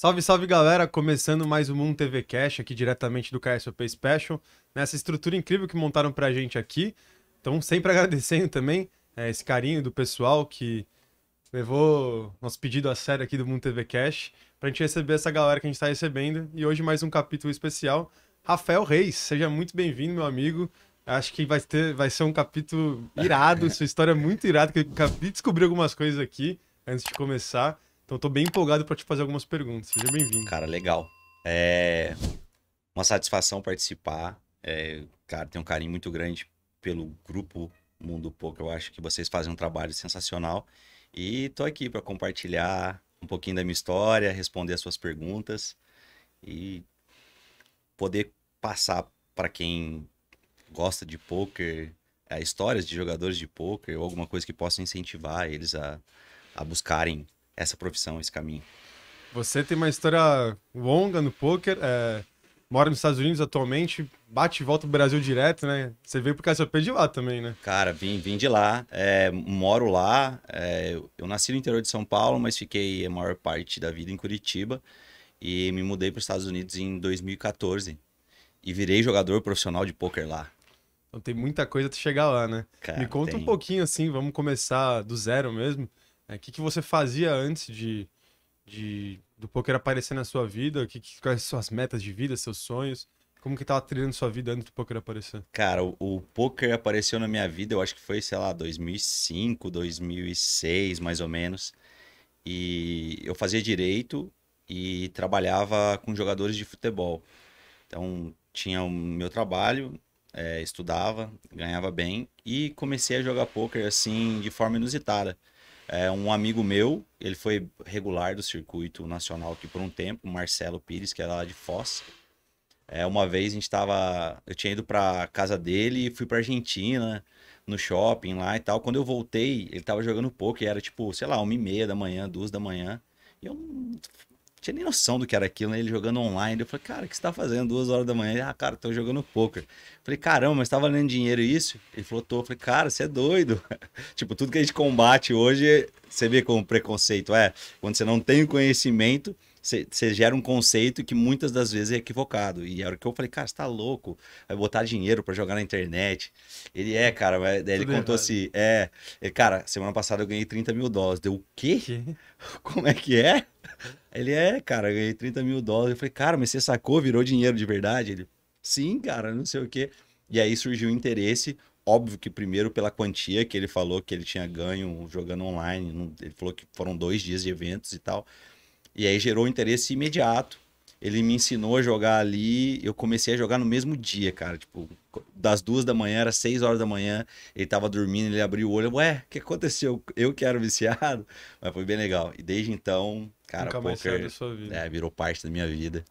Salve, salve galera! Começando mais um Mundo TV Cash aqui diretamente do KSOP Special, nessa estrutura incrível que montaram pra gente aqui. Então, sempre agradecendo também é, esse carinho do pessoal que levou nosso pedido a sério aqui do Mundo TV Cash pra gente receber essa galera que a gente tá recebendo. E hoje, mais um capítulo especial. Rafael Reis, seja muito bem-vindo, meu amigo. Acho que vai, ter, vai ser um capítulo irado, sua história é muito irada, que eu acabei de descobrir algumas coisas aqui antes de começar. Então estou bem empolgado para te fazer algumas perguntas. Seja bem-vindo. Cara, legal. É uma satisfação participar. É, cara, tem um carinho muito grande pelo grupo Mundo Pouco. Eu acho que vocês fazem um trabalho sensacional. E tô aqui para compartilhar um pouquinho da minha história, responder as suas perguntas e poder passar para quem gosta de poker, é, histórias de jogadores de poker ou alguma coisa que possa incentivar eles a, a buscarem essa profissão, esse caminho. Você tem uma história longa no poker, é, mora nos Estados Unidos atualmente, bate e volta pro Brasil direto, né? Você veio pro KSOP de lá também, né? Cara, vim, vim de lá, é, moro lá, é, eu, nasci no interior de São Paulo, mas fiquei a maior parte da vida em Curitiba e me mudei para os Estados Unidos em 2014 e virei jogador profissional de poker lá. Então tem muita coisa até chegar lá, né? Cara, Me conta tem. um pouquinho assim, vamos começar do zero mesmo. O é, que, que você fazia antes de, de do poker aparecer na sua vida? Que, que, quais são suas metas de vida, seus sonhos? Como que tava trilhando sua vida antes do poker aparecer? Cara, o, o poker apareceu na minha vida, eu acho que foi, sei lá, 2005, 2006, mais ou menos. E eu fazia direito e trabalhava com jogadores de futebol. Então, tinha o meu trabalho, é, estudava, ganhava bem e comecei a jogar poker assim de forma inusitada. É, um amigo meu, ele foi regular do circuito nacional aqui por um tempo, Marcelo Pires, que era é lá de Foz. É, uma vez a gente tava. Eu tinha ido pra casa dele e fui pra Argentina, no shopping lá e tal. Quando eu voltei, ele tava jogando pouco, e era tipo, sei lá, uma e meia da manhã, duas da manhã. E eu tinha nem noção do que era aquilo, né? Ele jogando online. Eu falei, cara, o que você tá fazendo? Duas horas da manhã. Ele, ah, cara, tô jogando poker. falei, caramba, mas tá valendo dinheiro isso? Ele falou, tô. Eu falei, cara, você é doido. tipo, tudo que a gente combate hoje, você vê como preconceito é. Quando você não tem o conhecimento, você gera um conceito que muitas das vezes é equivocado. E era o que eu falei, cara, você tá louco, vai botar dinheiro para jogar na internet. Ele é, cara, mas, ele Tudo contou errado. assim, é, ele, cara, semana passada eu ganhei 30 mil dólares. Deu o quê? Que? Como é que é? Ele é, cara, eu ganhei 30 mil dólares. Eu falei, cara, mas você sacou, virou dinheiro de verdade? Ele, sim, cara, não sei o quê. E aí surgiu o interesse, óbvio que primeiro pela quantia que ele falou que ele tinha ganho jogando online, ele falou que foram dois dias de eventos e tal. E aí gerou interesse imediato. Ele me ensinou a jogar ali. Eu comecei a jogar no mesmo dia, cara. Tipo, das duas da manhã, era seis horas da manhã. Ele tava dormindo, ele abriu o olho. Ué, o que aconteceu? Eu que era viciado. Mas foi bem legal. E desde então, cara, Nunca poker é, virou parte da minha vida.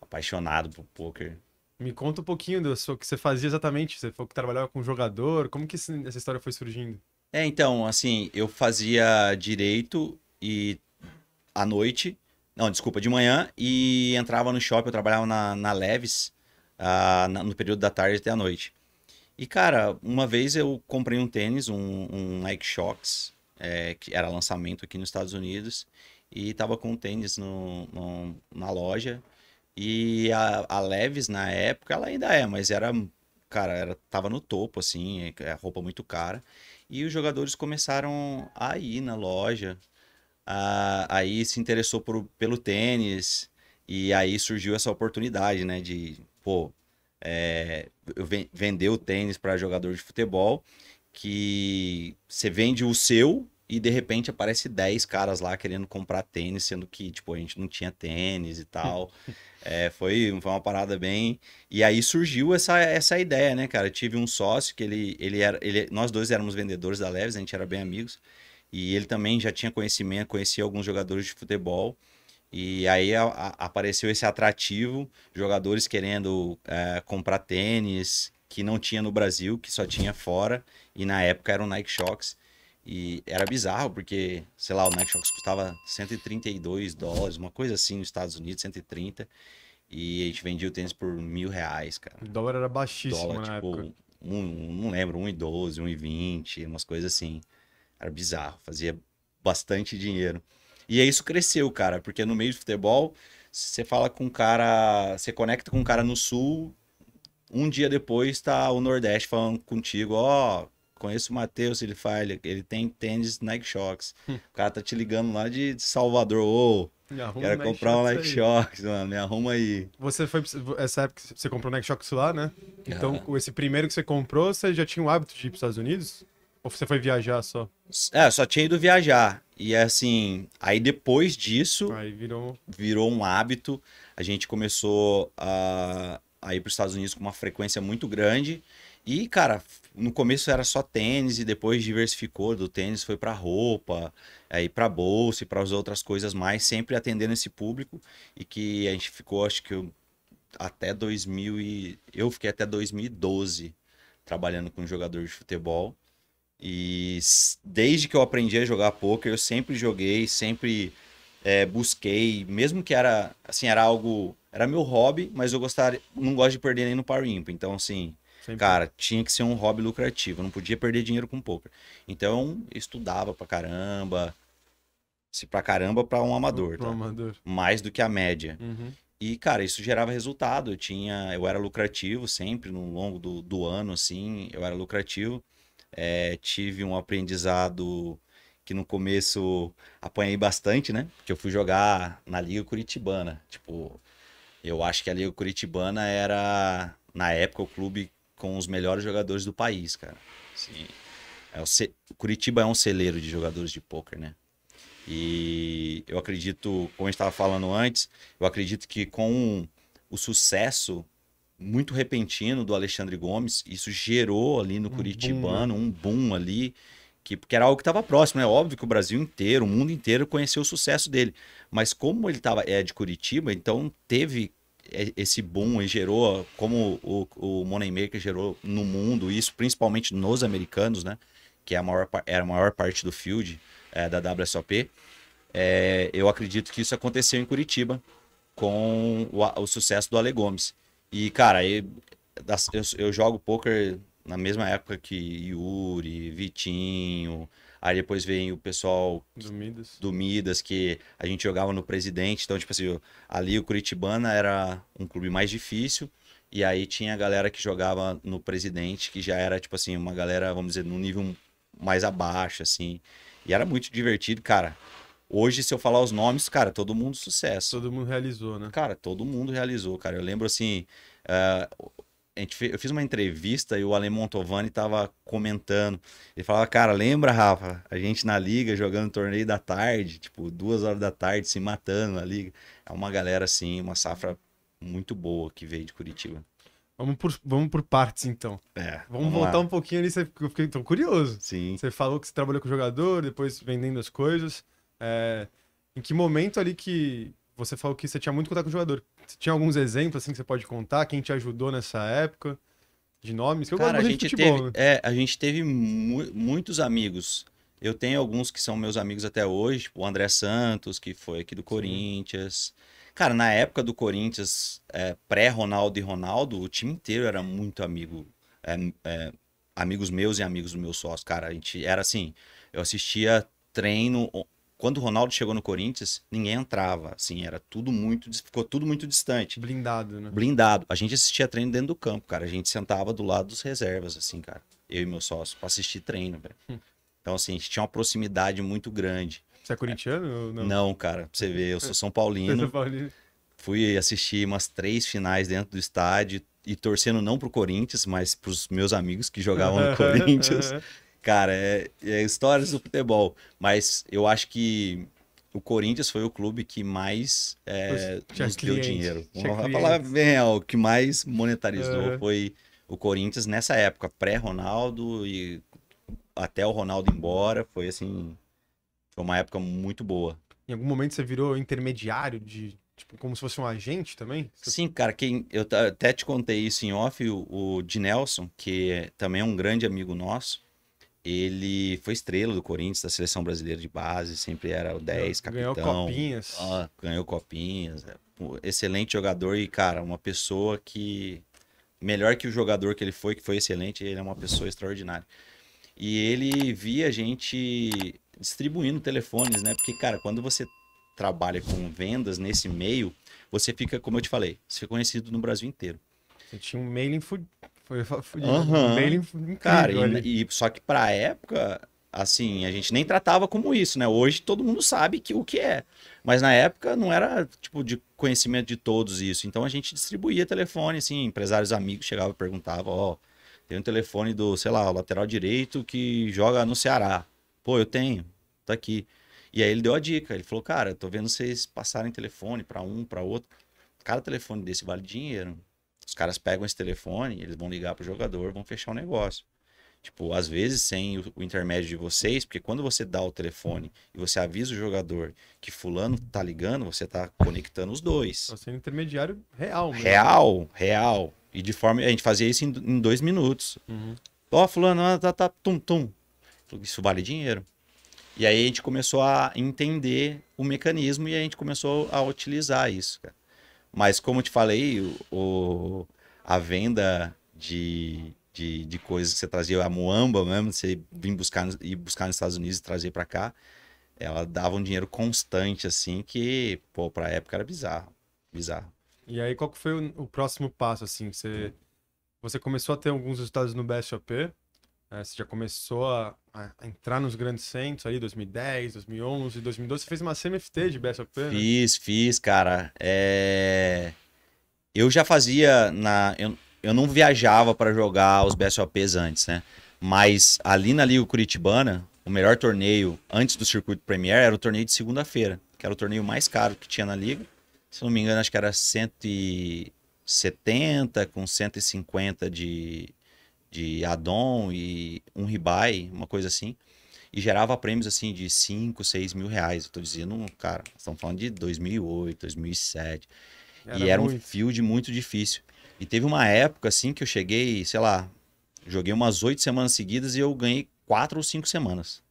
Apaixonado por poker. Me conta um pouquinho do que você fazia exatamente. Você falou que trabalhava com jogador. Como que essa história foi surgindo? É, então, assim, eu fazia direito e à noite. Não, desculpa, de manhã e entrava no shopping. Eu trabalhava na, na Leves uh, na, no período da tarde até a noite. E, cara, uma vez eu comprei um tênis, um, um Nike Shox, é, que era lançamento aqui nos Estados Unidos, e tava com o um tênis no, no, na loja. E a, a Leves, na época, ela ainda é, mas era, cara, era, tava no topo, assim, é, é roupa muito cara. E os jogadores começaram a ir na loja, ah, aí se interessou por, pelo tênis e aí surgiu essa oportunidade, né? De, pô, é, eu vender o tênis para jogador de futebol, que você vende o seu e de repente aparece 10 caras lá querendo comprar tênis, sendo que, tipo, a gente não tinha tênis e tal. é, foi, foi uma parada bem... E aí surgiu essa, essa ideia, né, cara? Eu tive um sócio que ele, ele era... Ele, nós dois éramos vendedores da Leves, a gente era bem amigos. E ele também já tinha conhecimento, conhecia alguns jogadores de futebol. E aí a, a, apareceu esse atrativo, jogadores querendo é, comprar tênis que não tinha no Brasil, que só tinha fora. E na época eram Nike Shocks. E era bizarro, porque, sei lá, o Nike Shocks custava 132 dólares, uma coisa assim nos Estados Unidos, 130. E a gente vendia o tênis por mil reais, cara. O dólar era baixíssimo dólar, na tipo, época. Um, não lembro, 1,12, 1,20, umas coisas assim. Era bizarro, fazia bastante dinheiro. E aí isso cresceu, cara, porque no meio de futebol, você fala com um cara, você conecta com um cara no sul, um dia depois tá o Nordeste falando contigo, ó, oh, conheço o Matheus, ele faz, ele, tem tênis Nike Shocks. Hum. O cara tá te ligando lá de Salvador, ô, oh, Quero comprar um Nike Shox, mano. Me arruma aí. Você foi. Essa época você comprou Nike Shox lá, né? Então, ah. esse primeiro que você comprou, você já tinha o hábito de ir para os Estados Unidos? Ou você foi viajar só? É, só tinha ido viajar. E assim, aí depois disso, aí virou... virou um hábito. A gente começou a, a ir para os Estados Unidos com uma frequência muito grande. E, cara, no começo era só tênis e depois diversificou do tênis, foi para roupa, aí para bolsa e para as outras coisas mais, sempre atendendo esse público. E que a gente ficou, acho que eu, até 2000 e... Eu fiquei até 2012 trabalhando com jogador de futebol. E desde que eu aprendi a jogar poker, eu sempre joguei, sempre é, busquei, mesmo que era assim, era algo, era meu hobby, mas eu gostaria não gosto de perder nem no par ímpar. Então assim, sempre. cara, tinha que ser um hobby lucrativo, eu não podia perder dinheiro com poker. Então eu estudava pra caramba, se pra caramba para um amador, tá? amador, mais do que a média. Uhum. E, cara, isso gerava resultado. Eu tinha, eu era lucrativo sempre, no longo do, do ano, assim, eu era lucrativo. É, tive um aprendizado que no começo apanhei bastante, né? Porque eu fui jogar na Liga Curitibana. Tipo, eu acho que a Liga Curitibana era, na época, o clube com os melhores jogadores do país, cara. Assim, é o Curitiba é um celeiro de jogadores de pôquer, né? E eu acredito, como a gente estava falando antes, eu acredito que com o sucesso muito repentino do Alexandre Gomes. Isso gerou ali no um uhum. Curitibano boom, um boom ali, que, porque era algo que estava próximo. É né? óbvio que o Brasil inteiro, o mundo inteiro conheceu o sucesso dele. Mas como ele tava, é de Curitiba, então teve é, esse boom e gerou, como o, o Maker gerou no mundo, isso principalmente nos americanos, né? Que é a maior, era a maior parte do field é, da WSOP. É, eu acredito que isso aconteceu em Curitiba com o, o sucesso do Ale Gomes. E, cara, eu, eu jogo poker na mesma época que Yuri, Vitinho. Aí depois vem o pessoal do Midas. do Midas. que a gente jogava no Presidente. Então, tipo assim, ali o Curitibana era um clube mais difícil. E aí tinha a galera que jogava no Presidente, que já era, tipo assim, uma galera, vamos dizer, num nível mais abaixo, assim. E era muito divertido, cara. Hoje, se eu falar os nomes, cara, todo mundo sucesso. Todo mundo realizou, né? Cara, todo mundo realizou, cara. Eu lembro assim. Uh, a gente fez, eu fiz uma entrevista e o Alemão Montovani tava comentando. Ele falava, cara, lembra, Rafa, a gente na liga jogando torneio da tarde, tipo, duas horas da tarde, se matando na liga. É uma galera, assim, uma safra muito boa que veio de Curitiba. Vamos por, vamos por partes, então. É, vamos, vamos voltar lá. um pouquinho ali, você, eu fiquei tão curioso. Sim. Você falou que você trabalhou com jogador, depois vendendo as coisas. É, em que momento ali que você falou que você tinha muito contato com o jogador? Você tinha alguns exemplos assim que você pode contar? Quem te ajudou nessa época? De nomes? Que eu Cara, gosto a gente de futebol, teve, né? é, a gente teve mu muitos amigos. Eu tenho alguns que são meus amigos até hoje, tipo, o André Santos, que foi aqui do Sim. Corinthians. Cara, na época do Corinthians, é, pré-Ronaldo e Ronaldo, o time inteiro era muito amigo. É, é amigos meus e amigos do meu sócio. Cara, a gente era assim. Eu assistia treino quando o Ronaldo chegou no Corinthians, ninguém entrava, assim, era tudo muito, ficou tudo muito distante. Blindado, né? Blindado. A gente assistia treino dentro do campo, cara. A gente sentava do lado dos reservas, assim, cara. Eu e meu sócio, pra assistir treino, velho. Hum. Então, assim, a gente tinha uma proximidade muito grande. Você é corintiano? Não? não, cara, pra você ver, eu sou São Paulino. São Paulino. Fui assistir umas três finais dentro do estádio e torcendo não pro Corinthians, mas pros meus amigos que jogavam no Corinthians. Cara, é, é histórias do futebol. Mas eu acho que o Corinthians foi o clube que mais é, nos deu dinheiro. Vamos falar bem real, que mais monetarizou uhum. foi o Corinthians nessa época, pré-Ronaldo e até o Ronaldo embora. Foi assim, foi uma época muito boa. Em algum momento você virou intermediário de, tipo, como se fosse um agente também? Sim, cara, quem, eu até te contei isso em off, o, o de Nelson, que é também é um grande amigo nosso. Ele foi estrela do Corinthians, da seleção brasileira de base, sempre era o 10, capitão. Ganhou copinhas. Ah, ganhou copinhas. É. Excelente jogador e, cara, uma pessoa que. Melhor que o jogador que ele foi, que foi excelente, ele é uma pessoa extraordinária. E ele via a gente distribuindo telefones, né? Porque, cara, quando você trabalha com vendas nesse meio, você fica, como eu te falei, você é conhecido no Brasil inteiro. Você tinha um mailing foi, foi uhum. bem incrível, Cara, e, e, só que pra época, assim, a gente nem tratava como isso, né? Hoje todo mundo sabe que, o que é. Mas na época não era, tipo, de conhecimento de todos isso. Então a gente distribuía telefone, assim, empresários amigos chegavam e perguntavam, ó, oh, tem um telefone do, sei lá, o lateral direito que joga no Ceará. Pô, eu tenho, tá aqui. E aí ele deu a dica, ele falou, cara, tô vendo vocês passarem telefone para um, para outro. Cada telefone desse vale dinheiro. Os caras pegam esse telefone, eles vão ligar pro jogador, vão fechar o negócio. Tipo, às vezes sem o, o, intermédio de vocês, porque quando você dá o telefone e você avisa o jogador que fulano tá ligando, você tá conectando os dois. Tá sendo intermediário real. Mesmo. Real, real. E de forma... A gente fazia isso em, em dois minutos. Uhum. Ó, oh, fulano, ah, tá, tá, tum, tum. Isso vale dinheiro. E aí a gente começou a entender o mecanismo e a gente começou a utilizar isso, cara. Mas como eu te falei, o, o a venda de, de, de, coisas que você trazia, a muamba mesmo, você vinha buscar, ir buscar nos Estados Unidos e trazer para cá, ela dava um dinheiro constante, assim, que, pô, pra época era bizarro. Bizarro. E aí, qual que foi o, o próximo passo, assim? Você, você começou a ter alguns resultados no BSOP, é, você já começou a, a, entrar nos grandes centros aí, 2010, 2011, 2012. Você fez uma CMFT de Best of né? Fiz, fiz, cara. É... Eu já fazia na... Eu, eu não viajava para jogar os BSOPs antes, né? Mas ali na Liga Curitibana, o melhor torneio antes do circuito Premier era o torneio de segunda-feira, que era o torneio mais caro que tinha na Liga. Se não me engano, acho que era 170 com 150 de, de add-on e um rebuy, uma coisa assim. E gerava prêmios assim de 5, 6 mil reais. Eu tô dizendo, cara, estamos falando de 2008, 2007. Era e era muito. um field muito difícil. E teve uma época assim que eu cheguei, sei lá, joguei umas oito semanas seguidas e eu ganhei quatro ou cinco semanas.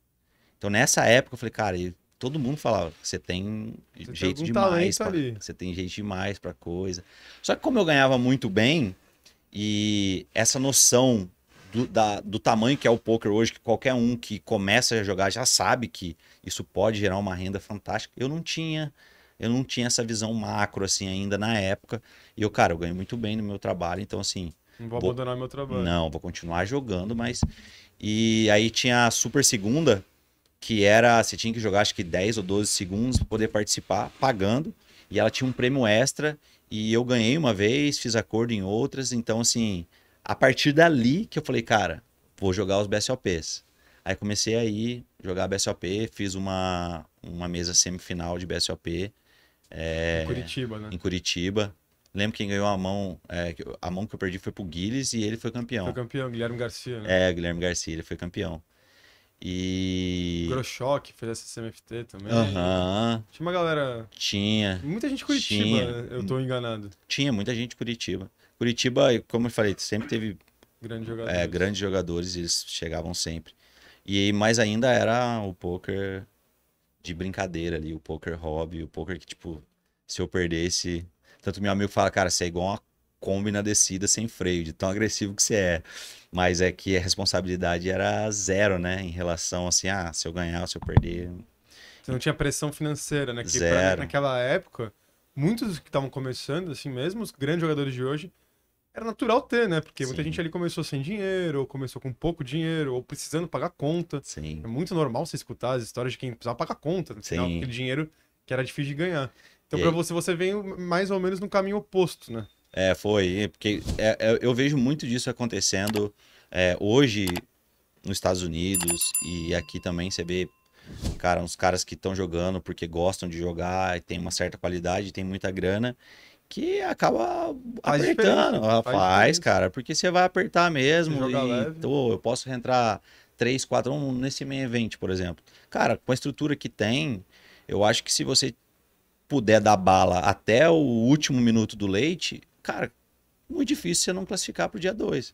Então nessa época eu falei, cara, todo mundo falava, você tem jeito demais, você tem jeito demais para coisa. Só que como eu ganhava muito bem, e essa noção do, da, do tamanho que é o poker hoje, que qualquer um que começa a jogar já sabe que isso pode gerar uma renda fantástica, eu não tinha. Eu não tinha essa visão macro, assim, ainda na época. E eu, cara, eu ganho muito bem no meu trabalho, então, assim, não vou, vou, abandonar meu trabalho. Não, vou continuar jogando, mas. E aí tinha a Super Segunda, que era. Você tinha que jogar acho que 10 ou 12 segundos para poder participar, pagando. E ela tinha um prêmio extra e eu ganhei uma vez, fiz acordo em outras. Então, assim, a partir dali que eu falei, cara, vou jogar os BSOPs. Aí comecei a ir jogar BSOP, fiz uma, uma mesa semifinal de BSOP. É, em eh, Curitiba, né? Em Curitiba. Lembro quem ganhou a mão. É, a mão que eu perdi foi pro Guilherme e ele foi campeão. Foi campeão, Guilherme Garcia, né? É, Guilherme Garcia, ele foi campeão. E. Groschock fez essa CMFT também. Uhum. Tinha uma galera. Tinha. Muita gente Curitiba, tinha. eu tô enganado. Tinha muita gente Curitiba. Curitiba, como eu falei, sempre teve. Grandes é, jogadores. É, grandes jogadores, eles chegavam sempre. E mais ainda era o poker de brincadeira ali, o poker hobby, o poker que, tipo, se eu perdesse. Tanto meu amigo fala, cara, você é igual uma Kombi na descida sem freio, de tão agressivo que você é. Mas é que a responsabilidade era zero, né? Em relação assim, ah, se eu ganhar, se eu perder. Você não tinha pressão financeira, né? Que naquela época, muitos que estavam começando, assim mesmo, os grandes jogadores de hoje, era natural ter, né? Porque Sim. muita gente ali começou sem dinheiro, ou começou com pouco dinheiro, ou precisando pagar conta. Sim. É muito normal você escutar as histórias de quem precisava pagar conta, no né? final, aquele dinheiro que era difícil de ganhar. Então, para você, você vem mais ou menos no caminho oposto, né? É, foi. Porque é, é, eu vejo muito disso acontecendo é, hoje nos Estados Unidos e aqui também você vê, cara, uns caras que estão jogando porque gostam de jogar, tem uma certa qualidade, tem muita grana, que acaba faz apertando. Faz, faz cara, porque você vai apertar mesmo. E, eu posso entrar 3, 4, 1 nesse meio evento, por exemplo. Cara, com a estrutura que tem, eu acho que se você puder dar bala até o último minuto do leite, cara, muito difícil você não classificar para o dia 2.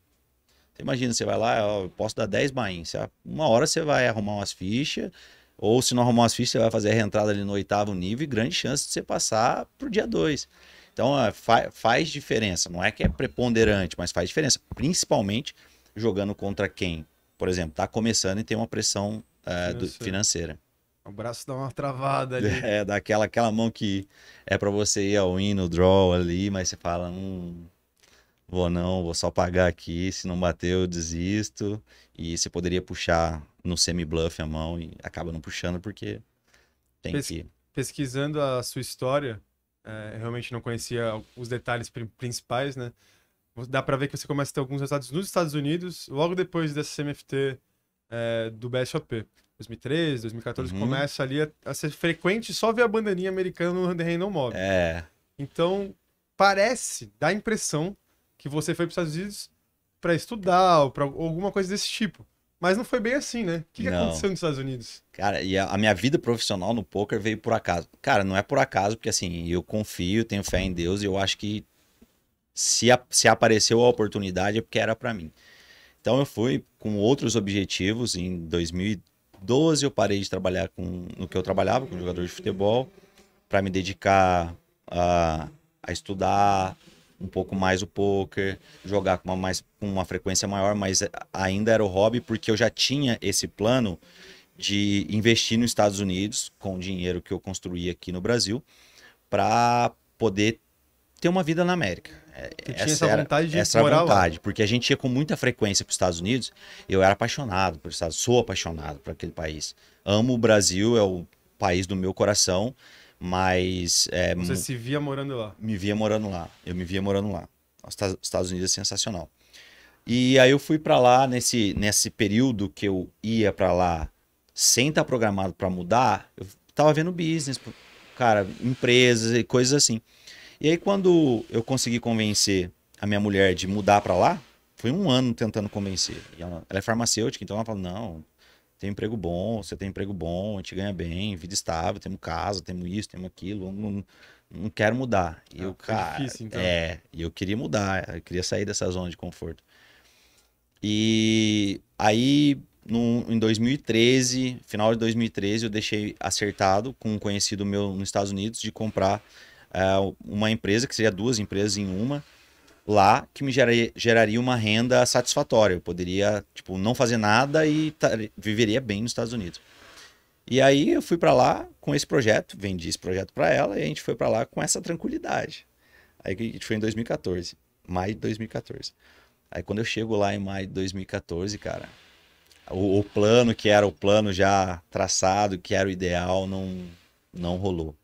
Você imagina, você vai lá, eu posso dar 10 bains. Uma hora você vai arrumar umas fichas, ou se não arrumar umas fichas, você vai fazer a reentrada ali no oitavo nível e grande chance de você passar para o dia 2. Então é, fa faz diferença, não é que é preponderante, mas faz diferença, principalmente jogando contra quem, por exemplo, está começando e tem uma pressão é, do, financeira. O braço dá uma travada ali. É, daquela aquela mão que é para você ir ao win, no draw ali, mas você fala, hum, vou não, vou só pagar aqui, se não bater eu desisto. E você poderia puxar no semi-bluff a mão e acaba não puxando porque tem Pes que... Pesquisando a sua história, é, realmente não conhecia os detalhes principais, né? Dá para ver que você começa a ter alguns resultados nos Estados Unidos logo depois dessa CMFT é, do BSOP. 2013, 2014, uhum. começa ali a, a, ser frequente só ver a bandeirinha americana no terreno móvel. É. Então, parece, dá a impressão que você foi para os Estados Unidos para estudar ou para alguma coisa desse tipo. Mas não foi bem assim, né? O que, que aconteceu nos Estados Unidos? Cara, e a, a, minha vida profissional no poker veio por acaso. Cara, não é por acaso, porque assim, eu confio, tenho fé em Deus e eu acho que se, a, se apareceu a oportunidade é porque era para mim. Então eu fui com outros objetivos em 2000 2012 eu parei de trabalhar com no que eu trabalhava, com jogador de futebol, para me dedicar a, a estudar um pouco mais o poker, jogar com uma, mais, com uma frequência maior, mas ainda era o hobby porque eu já tinha esse plano de investir nos Estados Unidos com o dinheiro que eu construí aqui no Brasil para poder ter uma vida na América que essa, essa era, vontade de essa vontade, lá. porque a gente ia com muita frequência para os Estados Unidos. Eu era apaixonado por Estados, sou apaixonado por aquele país. Amo o Brasil, é o país do meu coração, mas é, você se via morando lá? Me via morando lá. Eu me via morando lá. Os Estados Unidos é sensacional. E aí eu fui para lá nesse nesse período que eu ia para lá sem estar tá programado para mudar. Eu tava vendo business, cara, empresas e coisas assim. E aí, quando eu consegui convencer a minha mulher de mudar para lá, foi um ano tentando convencer. Ela, ela, é farmacêutica, então ela fala: não, tem emprego bom, você tem emprego bom, a gente ganha bem, vida estável, temos casa, temos isso, temos aquilo, não, não quero mudar. E ah, eu, tá cara, difícil, então. é, e eu queria mudar, eu queria sair dessa zona de conforto. E aí, no, em 2013, final de 2013, eu deixei acertado com um conhecido meu nos Estados Unidos de comprar uh, uma empresa, que seria duas empresas em uma, lá, que me geraria, geraria uma renda satisfatória. Eu poderia, tipo, não fazer nada e viveria bem nos Estados Unidos. E aí eu fui para lá com esse projeto, vendi esse projeto para ela e a gente foi para lá com essa tranquilidade. Aí a gente foi em 2014, maio de 2014. Aí quando eu chego lá em maio de 2014, cara, o, o plano que era o plano já traçado, que era o ideal, não não rolou.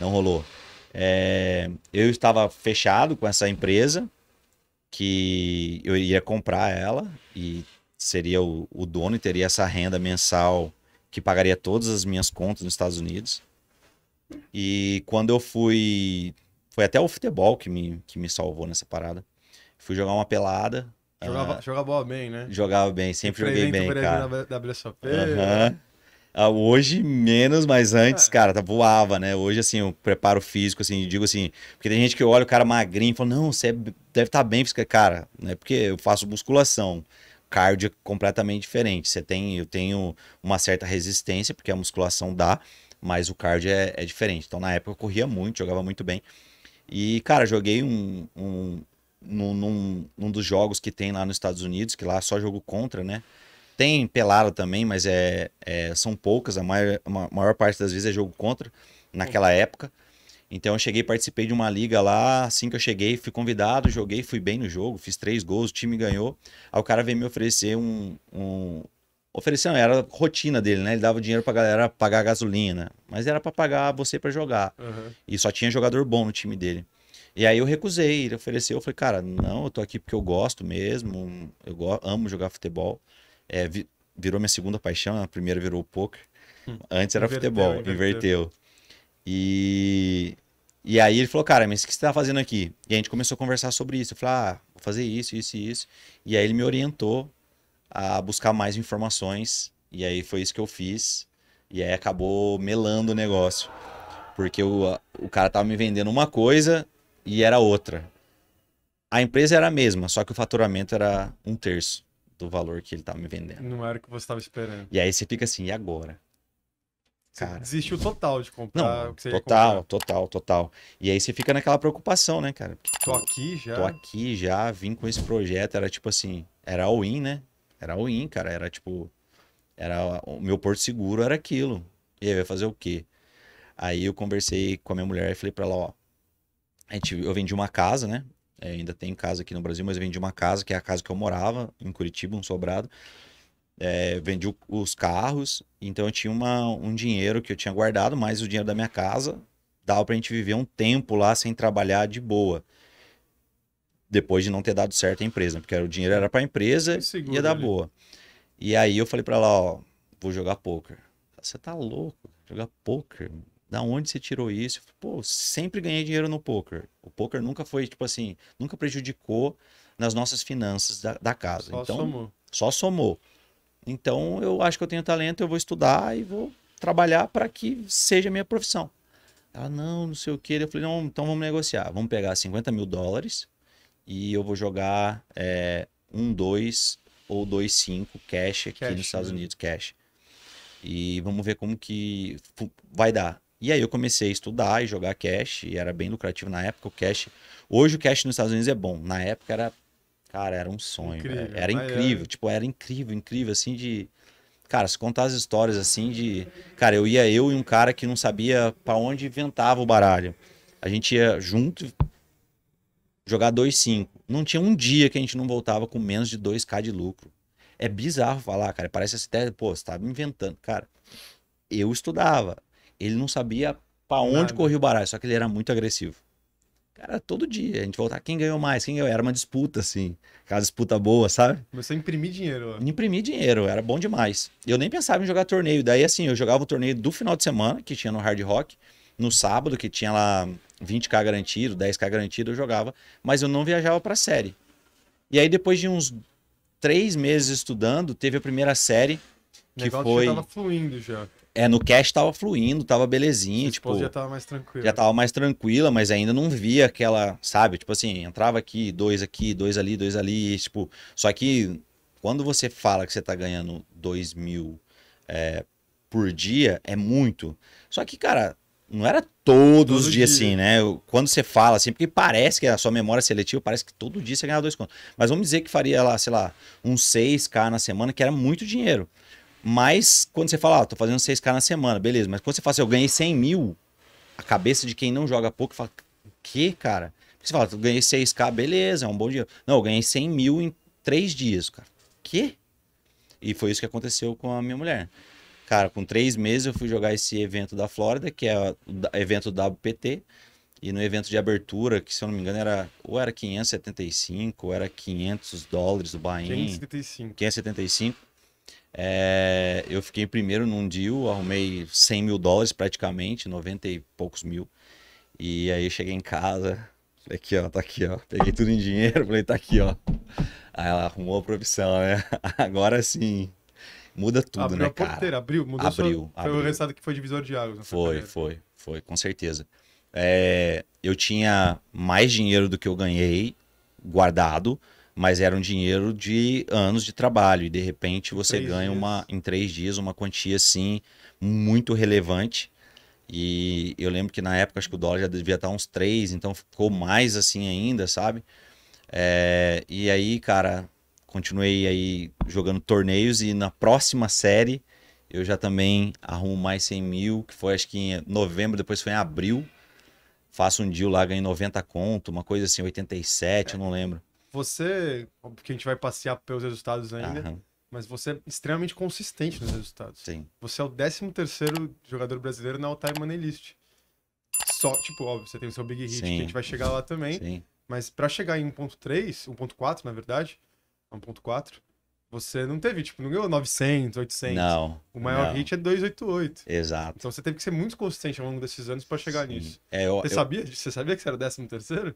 Não rolou. É, eu estava fechado com essa empresa que eu iria comprar ela e seria o, o dono e teria essa renda mensal que pagaria todas as minhas contas nos Estados Unidos. E quando eu fui. Foi até o futebol que me, que me salvou nessa parada. Fui jogar uma pelada. Jogava, uh, jogava bem, né? Jogava bem, sempre joguei bem, cara. Da, da BSOP, ah, hoje, menos, mas antes, é. cara, tá, voava, né? Hoje, assim, o preparo físico, assim, digo assim, porque tem gente que olha o cara magrinho e fala, não, você é deve estar tá bem porque Cara, não é porque eu faço musculação. Cardio é completamente diferente. Você tem, eu tenho uma certa resistência, porque a musculação dá, mas o cardio é, é diferente. Então, na época, eu corria muito, jogava muito bem. E, cara, joguei um, um num, num, num dos jogos que tem lá nos Estados Unidos, que lá só jogo contra, né? Tem pelada também, mas é, é são poucas. A maior, a maior parte das vezes é jogo contra, naquela uhum. época. Então eu cheguei, participei de uma liga lá, assim que eu cheguei, fui convidado, joguei, fui bem no jogo, fiz três gols, o time ganhou. Aí o cara veio me oferecer um. um... Oferecer não, era rotina dele, né? Ele dava dinheiro pra galera pagar gasolina, mas era para pagar você para jogar. Uhum. E só tinha jogador bom no time dele. E aí eu recusei, ele ofereceu, eu falei, cara, não, eu tô aqui porque eu gosto mesmo, eu amo jogar futebol é, vi, virou minha segunda paixão. A primeira virou o poker. Hum. Antes era inverteu, futebol, inverteu. inverteu. E, e aí ele falou, cara, mas o que você tá fazendo aqui? E a gente começou a conversar sobre isso. Eu falei, ah, vou fazer isso, isso e isso. E aí ele me orientou a buscar mais informações. E aí foi isso que eu fiz. E aí acabou melando o negócio. Porque o, o cara tava me vendendo uma coisa e era outra. A empresa era a mesma, só que o faturamento era um terço do valor que ele tava me vendendo. Não era o que você tava esperando. E aí você fica assim, e agora? Cara, desistiu total de comprar não, o que você Total, total, total. E aí você fica naquela preocupação, né, cara? Porque tô aqui já. Tô aqui já, vim com esse projeto, era tipo assim, era all-in, né? Era all-in, cara, era tipo era o meu porto seguro era aquilo. E aí vai fazer o quê? Aí eu conversei com a minha mulher e falei para ela, ó, a gente, eu vendi uma casa, né? É, ainda tem casa aqui no Brasil, mas eu vendi uma casa, que é a casa que eu morava, em Curitiba, um sobrado. É, vendi os carros, então eu tinha uma, um dinheiro que eu tinha guardado, mais o dinheiro da minha casa. Dava pra gente viver um tempo lá sem trabalhar de boa. Depois de não ter dado certo a empresa, porque o dinheiro era pra empresa e ia dar ali. boa. E aí eu falei pra ela, ó, vou jogar poker. Você tá louco? Jogar poker? da onde você tirou isso? Pô, sempre ganhei dinheiro no poker. O poker nunca foi, tipo assim, nunca prejudicou nas nossas finanças da, da casa. Só então, somou. Só somou. Então, eu acho que eu tenho talento, eu vou estudar e vou trabalhar para que seja a minha profissão. Ela, não, não sei o que. Eu falei, não, então vamos negociar. Vamos pegar 50 mil dólares e eu vou jogar é, um, dois ou dois, cinco cash aqui cash, nos Estados né? Unidos, cash. E vamos ver como que vai dar. E aí eu comecei a estudar e jogar cash, e era bem lucrativo na época. O cash. Hoje o cash nos Estados Unidos é bom. Na época era. Cara, era um sonho. Incrível, era é. incrível. Tipo, era incrível, incrível, assim, de. Cara, se contar as histórias assim de. Cara, eu ia eu e um cara que não sabia para onde inventava o baralho. A gente ia junto jogar 2-5. Não tinha um dia que a gente não voltava com menos de 2k de lucro. É bizarro falar, cara. Parece até, pô, você tava tá inventando. Cara, eu estudava. Ele não sabia para onde Nada. corria o baralho, só que ele era muito agressivo. Cara, todo dia a gente voltava, quem ganhou mais, quem ganhou? Era uma disputa, assim, aquela disputa boa, sabe? Começou a imprimir dinheiro. Ó. Imprimir dinheiro, era bom demais. Eu nem pensava em jogar torneio, daí assim, eu jogava o torneio do final de semana, que tinha no Hard Rock, no sábado, que tinha lá 20k garantido, 10k garantido, eu jogava, mas eu não viajava pra série. E aí depois de uns três meses estudando, teve a primeira série, que foi... já tava fluindo já. É, no cash tava fluindo, tava belezinha. Tipo, já tava mais tranquila. Já tava mais tranquila, mas ainda não via aquela, sabe? Tipo assim, entrava aqui, dois aqui, dois ali, dois ali. E, tipo, só que quando você fala que você tá ganhando dois mil é, por dia, é muito. Só que, cara, não era todos os dias dia. assim, né? Quando você fala assim, porque parece que a sua memória seletiva, parece que todo dia você ganhava dois contos. Mas vamos dizer que faria lá, sei lá, uns 6K na semana, que era muito dinheiro. Mas quando você fala, ah, tô fazendo 6K na semana, beleza. Mas quando você fala assim, eu ganhei 100 mil, a cabeça de quem não joga pouco fala, o que, cara? Você fala, eu ganhei 6K, beleza, é um bom dia. Não, eu ganhei 100 mil em 3 dias, cara. Que? E foi isso que aconteceu com a minha mulher. Cara, com três meses eu fui jogar esse evento da Flórida, que é o evento WPT. E no evento de abertura, que se eu não me engano era ou era 575 ou era 500 dólares do Bahia. 575. 575. É, eu fiquei primeiro num deal, arrumei 100 mil dólares praticamente, 90 e poucos mil. E aí cheguei em casa, falei aqui ó, tá aqui ó. Peguei tudo em dinheiro, falei tá aqui ó. Aí ela arrumou a profissão, né? Agora sim, muda tudo, abriu né, a cara? Porteira, abriu, mudou abriu, sua... abriu. Foi o resultado que foi divisor de águas. Foi, carreira. foi, foi, com certeza. É, eu tinha mais dinheiro do que eu ganhei guardado, mas era um dinheiro de anos de trabalho e de repente você três ganha dias. uma em três dias uma quantia assim muito relevante e eu lembro que na época acho que o dólar já devia estar uns três então ficou mais assim ainda sabe é, e aí cara continuei aí jogando torneios e na próxima série eu já também arrumo mais 100 mil que foi acho que em novembro depois foi em abril faço um deal lá ganhei 90 conto uma coisa assim 87 eu não lembro você, óbvio que a gente vai passear pelos resultados ainda, mas você é extremamente consistente nos resultados. Sim. Você é o 13 terceiro jogador brasileiro na All-Time Money List. Só, tipo, óbvio, você tem o seu Big Hit, Sim. que a gente vai chegar lá também. Sim. Mas pra chegar em 1.3, 1.4, na verdade, 1.4, é você não teve, tipo, não ganhou 900, 800. Não. O maior não. hit é 288. Exato. Então você teve que ser muito consistente ao longo desses anos pra chegar Sim. nisso. É, eu, você, eu... Sabia, você sabia que você era 13 terceiro?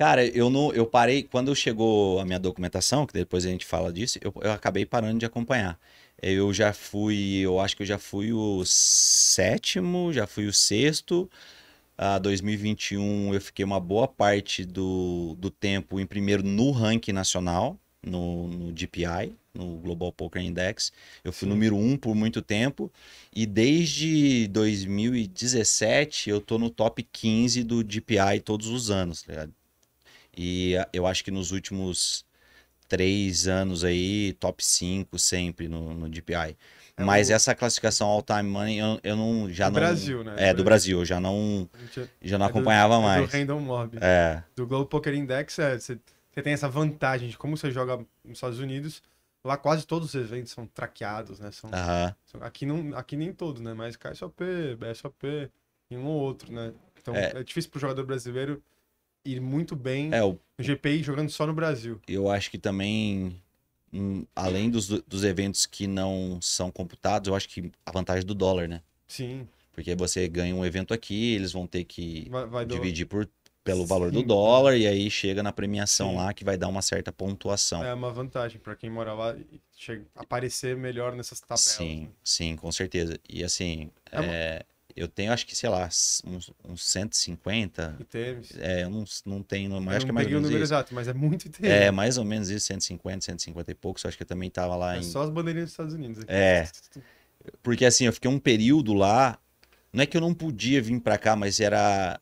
Cara, eu não, eu parei quando chegou a minha documentação, que depois a gente fala disso, eu, eu acabei parando de acompanhar. Eu já fui, eu acho que eu já fui o sétimo, já fui o sexto. A 2021 eu fiquei uma boa parte do, do tempo em primeiro no ranking nacional, no, no no Global Poker Index. Eu fui Sim. número um por muito tempo e desde 2017 eu tô no top 15 do DPI todos os anos, tá ligado? E ah, eu acho que nos últimos três anos aí, top 5 sempre no, no DPI. É Mas o... essa classificação all time money eu, eu não já do não. Brasil, né? É, do Brasil, eu já não, é, já não é acompanhava é do, mais. É do Random Mob. É. Do Global Poker Index, é, você tem essa vantagem de como você joga nos Estados Unidos. Lá quase todos os eventos são traqueados, né? São, são, aqui, não, aqui nem todos, né? Mas KSOP, BSOP, em um ou outro, né? Então é, é difícil pro jogador brasileiro ir muito bem é, o... no GPI jogando só no Brasil. Eu acho que também, um, além dos, dos eventos que não são computados, eu acho que a vantagem do dólar, né? Sim. Porque você ganha um evento aqui, eles vão ter que vai, vai dividir do... por, pelo valor do dólar, e aí chega na premiação Sim. lá que vai dar uma certa pontuação. É uma vantagem para quem mora lá chega, aparecer melhor nessas tabelas. Sim, né? sim, com certeza. E assim, é, é eu tenho, acho que, sei lá, uns, uns 150. ITMs. É, eu não, não tenho, mas eu acho que é mais ou menos. o número isso. exato, mas é muito ITM. É, mais ou menos isso, 150, 150 e poucos. Acho que eu também tava lá é em. Só as bandeirinhas dos Estados Unidos. Aqui. É. Porque assim, eu fiquei um período lá. Não é que eu não podia vir para cá, mas era.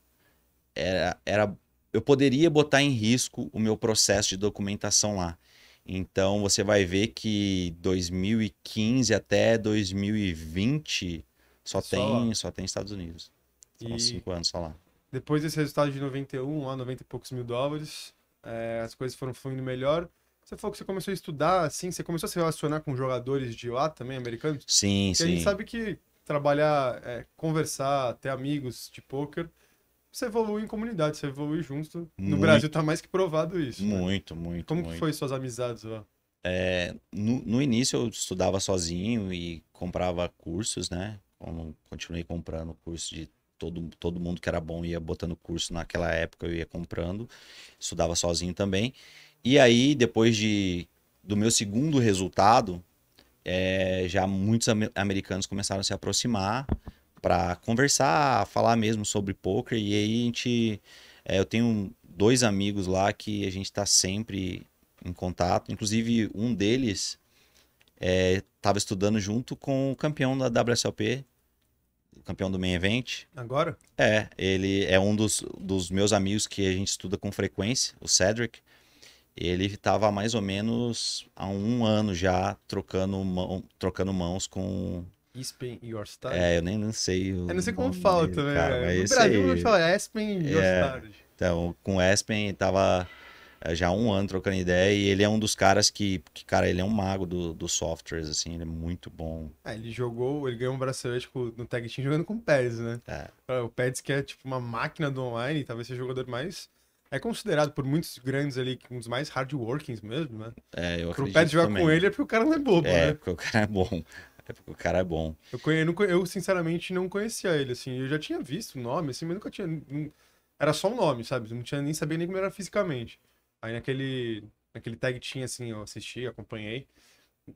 Era. era eu poderia botar em risco o meu processo de documentação lá. Então você vai ver que 2015 até 2020 só, só tem, lá. só tem Estados Unidos. São e... cinco anos só lá. Depois desse resultado de 91, lá 90 e poucos mil dólares, é, as coisas foram fluindo melhor. Você falou que você começou a estudar, assim, você começou a se relacionar com jogadores de lá também, americanos? Sim, Porque sim. a gente sabe que trabalhar, é, conversar, ter amigos de poker, você evolui em comunidade, você evolui junto. Muito, no Brasil tá mais que provado isso. Muito, né? muito. Como muito. que foi suas amizades lá? É, no, no início eu estudava sozinho e comprava cursos, né? continuei comprando curso de todo, todo mundo que era bom, ia botando curso naquela época, eu ia comprando, estudava sozinho também. E aí, depois de, do meu segundo resultado, é, já muitos americanos começaram a se aproximar para conversar, falar mesmo sobre poker. E aí a gente, é, eu tenho dois amigos lá que a gente está sempre em contato. Inclusive um deles estava é, estudando junto com o campeão da WSOP, o campeão do main event. Agora? É, ele é um dos, dos meus amigos que a gente estuda com frequência, o Cedric. Ele estava mais ou menos há um ano já trocando, mão, trocando mãos com, Espen Your Stars. É, eu nem, nem sei. Eu não sei como fala também. Cara, é. No Brasil, eu falo Espen Your é, Então, com Espen tava é, já há um ano trocando ideia, e ele é um dos caras que, que cara, ele é um mago dos do softwares, assim, ele é muito bom. É, ele jogou, ele ganhou um bracelete tipo, no Tag Team jogando com o Pérez, né? É. é. O Pérez que é tipo uma máquina do online, talvez seja o jogador mais... É considerado por muitos grandes ali um dos mais hardworkings mesmo, né? É, eu Pro Pérez jogar também. com ele é porque o cara não é bobo, é, né? É, porque o cara é bom. É porque o cara é bom. Eu, conhe... eu, eu, sinceramente não conhecia ele, assim. Eu já tinha visto o nome, assim, mas nunca tinha. Era só um nome, sabe? Não tinha nem sabia nem como era fisicamente. Aí naquele, naquele tag tinha, assim, eu assisti, acompanhei.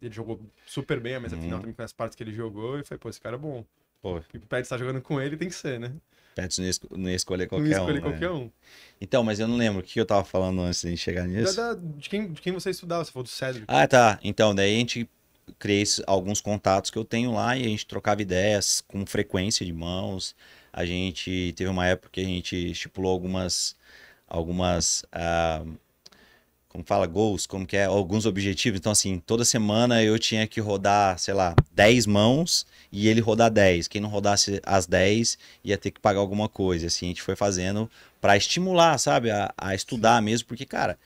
Ele jogou super bem, mas afinal uhum. também com as partes que ele jogou. E falei, pô, esse cara é bom. Pô. E o Pets tá jogando com ele, tem que ser, né? Pets não ia, esco não ia escolher qualquer não ia escolher um. Qualquer né? um. Então, mas eu não lembro o que eu tava falando antes de chegar nisso. Da, da, de, quem, de quem você estudava, você falou do Cedric. Ah, tá. Então, daí a gente criei alguns contatos que eu tenho lá e a gente trocava ideias com frequência de mãos. A gente teve uma época que a gente estipulou algumas algumas uh, como fala, goals, como que é, alguns objetivos. Então, assim, toda semana eu tinha que rodar, sei lá, 10 mãos e ele rodar 10. Quem não rodasse as 10 ia ter que pagar alguma coisa. Assim, a gente foi fazendo para estimular, sabe, a, a, estudar mesmo, porque, cara,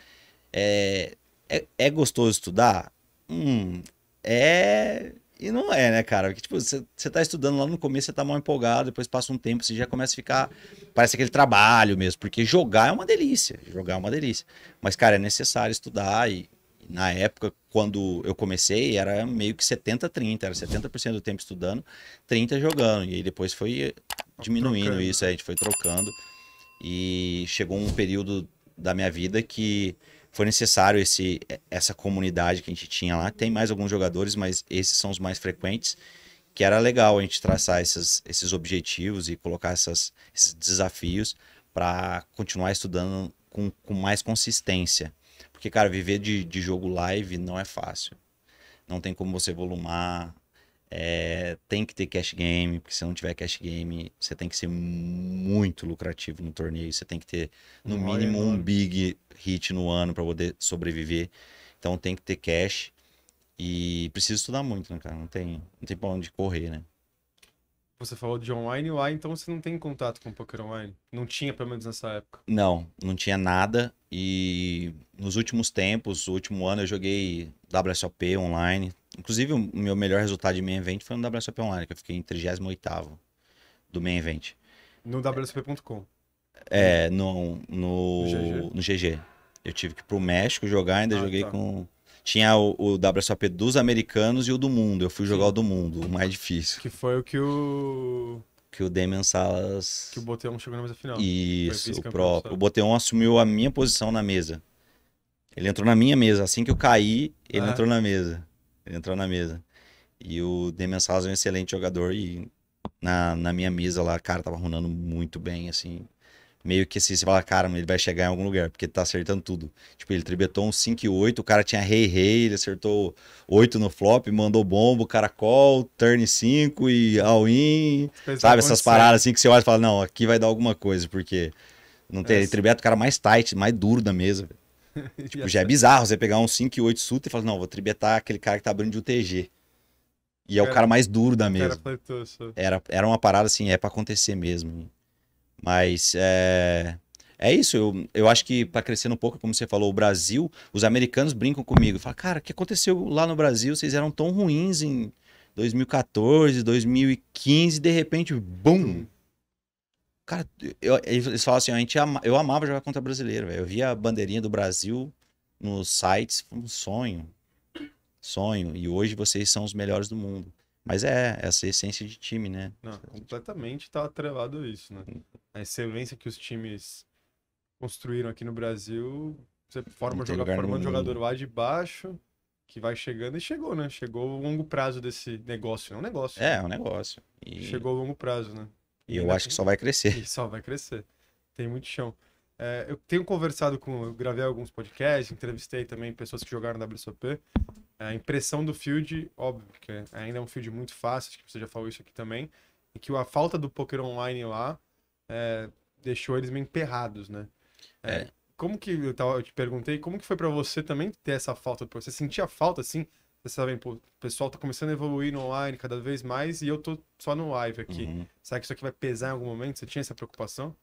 é, é, é gostoso estudar? Hum, é e não é, né, cara? Porque, tipo, você tá estudando lá no começo, você tá mal empolgado, depois passa um tempo, você já começa a ficar. Parece aquele trabalho mesmo, porque jogar é uma delícia. Jogar é uma delícia. Mas, cara, é necessário estudar. E, na época, quando eu comecei, era meio que 70-30, era 70% do tempo estudando, 30% jogando. E aí depois foi diminuindo trocando. isso, aí né? a gente foi trocando. E chegou um período da minha vida que foi necessário esse, é, essa comunidade que a gente tinha lá. Tem mais alguns jogadores, mas esses são os mais frequentes. Que era legal a gente traçar esses esses objetivos e colocar essas, esses desafios para continuar estudando com, com mais consistência. Porque, cara, viver de, de jogo live não é fácil. Não tem como você volumar é, tem que ter cash game, porque se não tiver cash game, você tem que ser muito lucrativo no torneio. Você tem que ter, no mínimo, um big hit no ano para poder sobreviver. Então tem que ter cash. E precisa estudar muito, né, cara? Não tem, não tem pra onde correr, né? Você falou de online lá, então você não tem contato com o poker online? Não tinha, pelo menos nessa época? Não, não tinha nada. E nos últimos tempos, o último ano, eu joguei WSOP online. Inclusive, o meu melhor resultado de main event foi no WSOP online, que eu fiquei em 38 do main event. No WSOP.com? É, no, no, no, GG. no GG. Eu tive que ir pro México jogar, ainda ah, joguei tá. com tinha o, o WSOP dos americanos e o do mundo. Eu fui jogar o do mundo, o mais difícil. Que foi o que o que o Damian Salas. Que o Boteon chegou na mesa final. Isso, o próprio. O Boteon assumiu a minha posição na mesa. Ele entrou na minha mesa. Assim que eu caí, ele entrou na mesa. Ele entrou na mesa. E o Damian Salas é um excelente jogador. E na, na minha mesa lá, cara, tava runando muito bem, assim meio que assim, você fala, cara, ele vai chegar em algum lugar, porque ele tá acertando tudo. Tipo, ele tribetou um 5 e 8, o cara tinha rei rei, ele acertou 8 no flop, mandou bombo, caracol, turn 5 e all-in, sabe? Essas paradas assim que você olha e fala, não, aqui vai dar alguma coisa, porque não tem, é, ele tribeta o cara mais tight, mais duro da mesa. tipo, já é bizarro você pegar um 5 e 8 suta e falar, não, vou tribetar aquele cara que tá abrindo de UTG. E é o cara, o cara mais duro da mesa. Era, era uma parada assim, é para acontecer mesmo. Mas é, é isso, eu, eu acho que para crescer um pouco, como você falou, o Brasil, os americanos brincam comigo. Falam, cara, o que aconteceu lá no Brasil? Vocês eram tão ruins em 2014, 2015, de repente, bum! Cara, eu, eles falam assim, a gente ama, eu amava jogar contra brasileiro, véio. eu via a bandeirinha do Brasil nos sites, foi um sonho, sonho, e hoje vocês são os melhores do mundo. Mas é, essa essência de time, né? Não, completamente tá atrelado a isso, né? a excelência que os times construíram aqui no Brasil. Você forma, joga, forma um jogador lá de baixo, que vai chegando, e chegou, né? Chegou o longo prazo desse negócio. É um negócio. É, é um negócio. E... Chegou o longo prazo, né? E, e eu acho tem... que só vai crescer. E só vai crescer. Tem muito chão. É, eu tenho conversado com. Eu gravei alguns podcasts, entrevistei também pessoas que jogaram WSOP. É, a impressão do field, óbvio, que ainda é um field muito fácil, acho que você já falou isso aqui também. E é que a falta do poker online lá é, deixou eles meio emperrados, né? É, é. como que, eu, eu te perguntei, como que foi para você também ter essa falta? Você sentia falta, assim, você sabe, pô, o pessoal tá começando a evoluir no online cada vez mais e eu tô só no live aqui. Uhum. Será que isso aqui vai pesar em algum momento? Você tinha essa preocupação?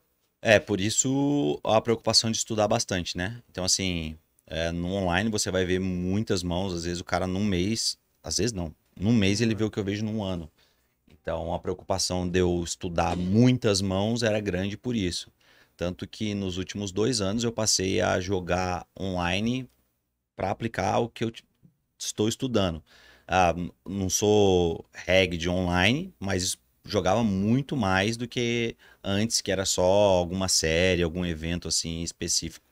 É, por isso a preocupação de estudar bastante, né? Então, assim, é, no online você vai ver muitas mãos, às vezes o cara num mês, às vezes não, num mês ele uhum. vê o que eu vejo num ano. Então, a preocupação de eu estudar muitas mãos era grande por isso. Tanto que nos últimos dois anos eu passei a jogar online para aplicar o que eu estou estudando. Ah, não sou reggae de online, mas jogava muito mais do que antes, que era só alguma série, algum evento assim específico.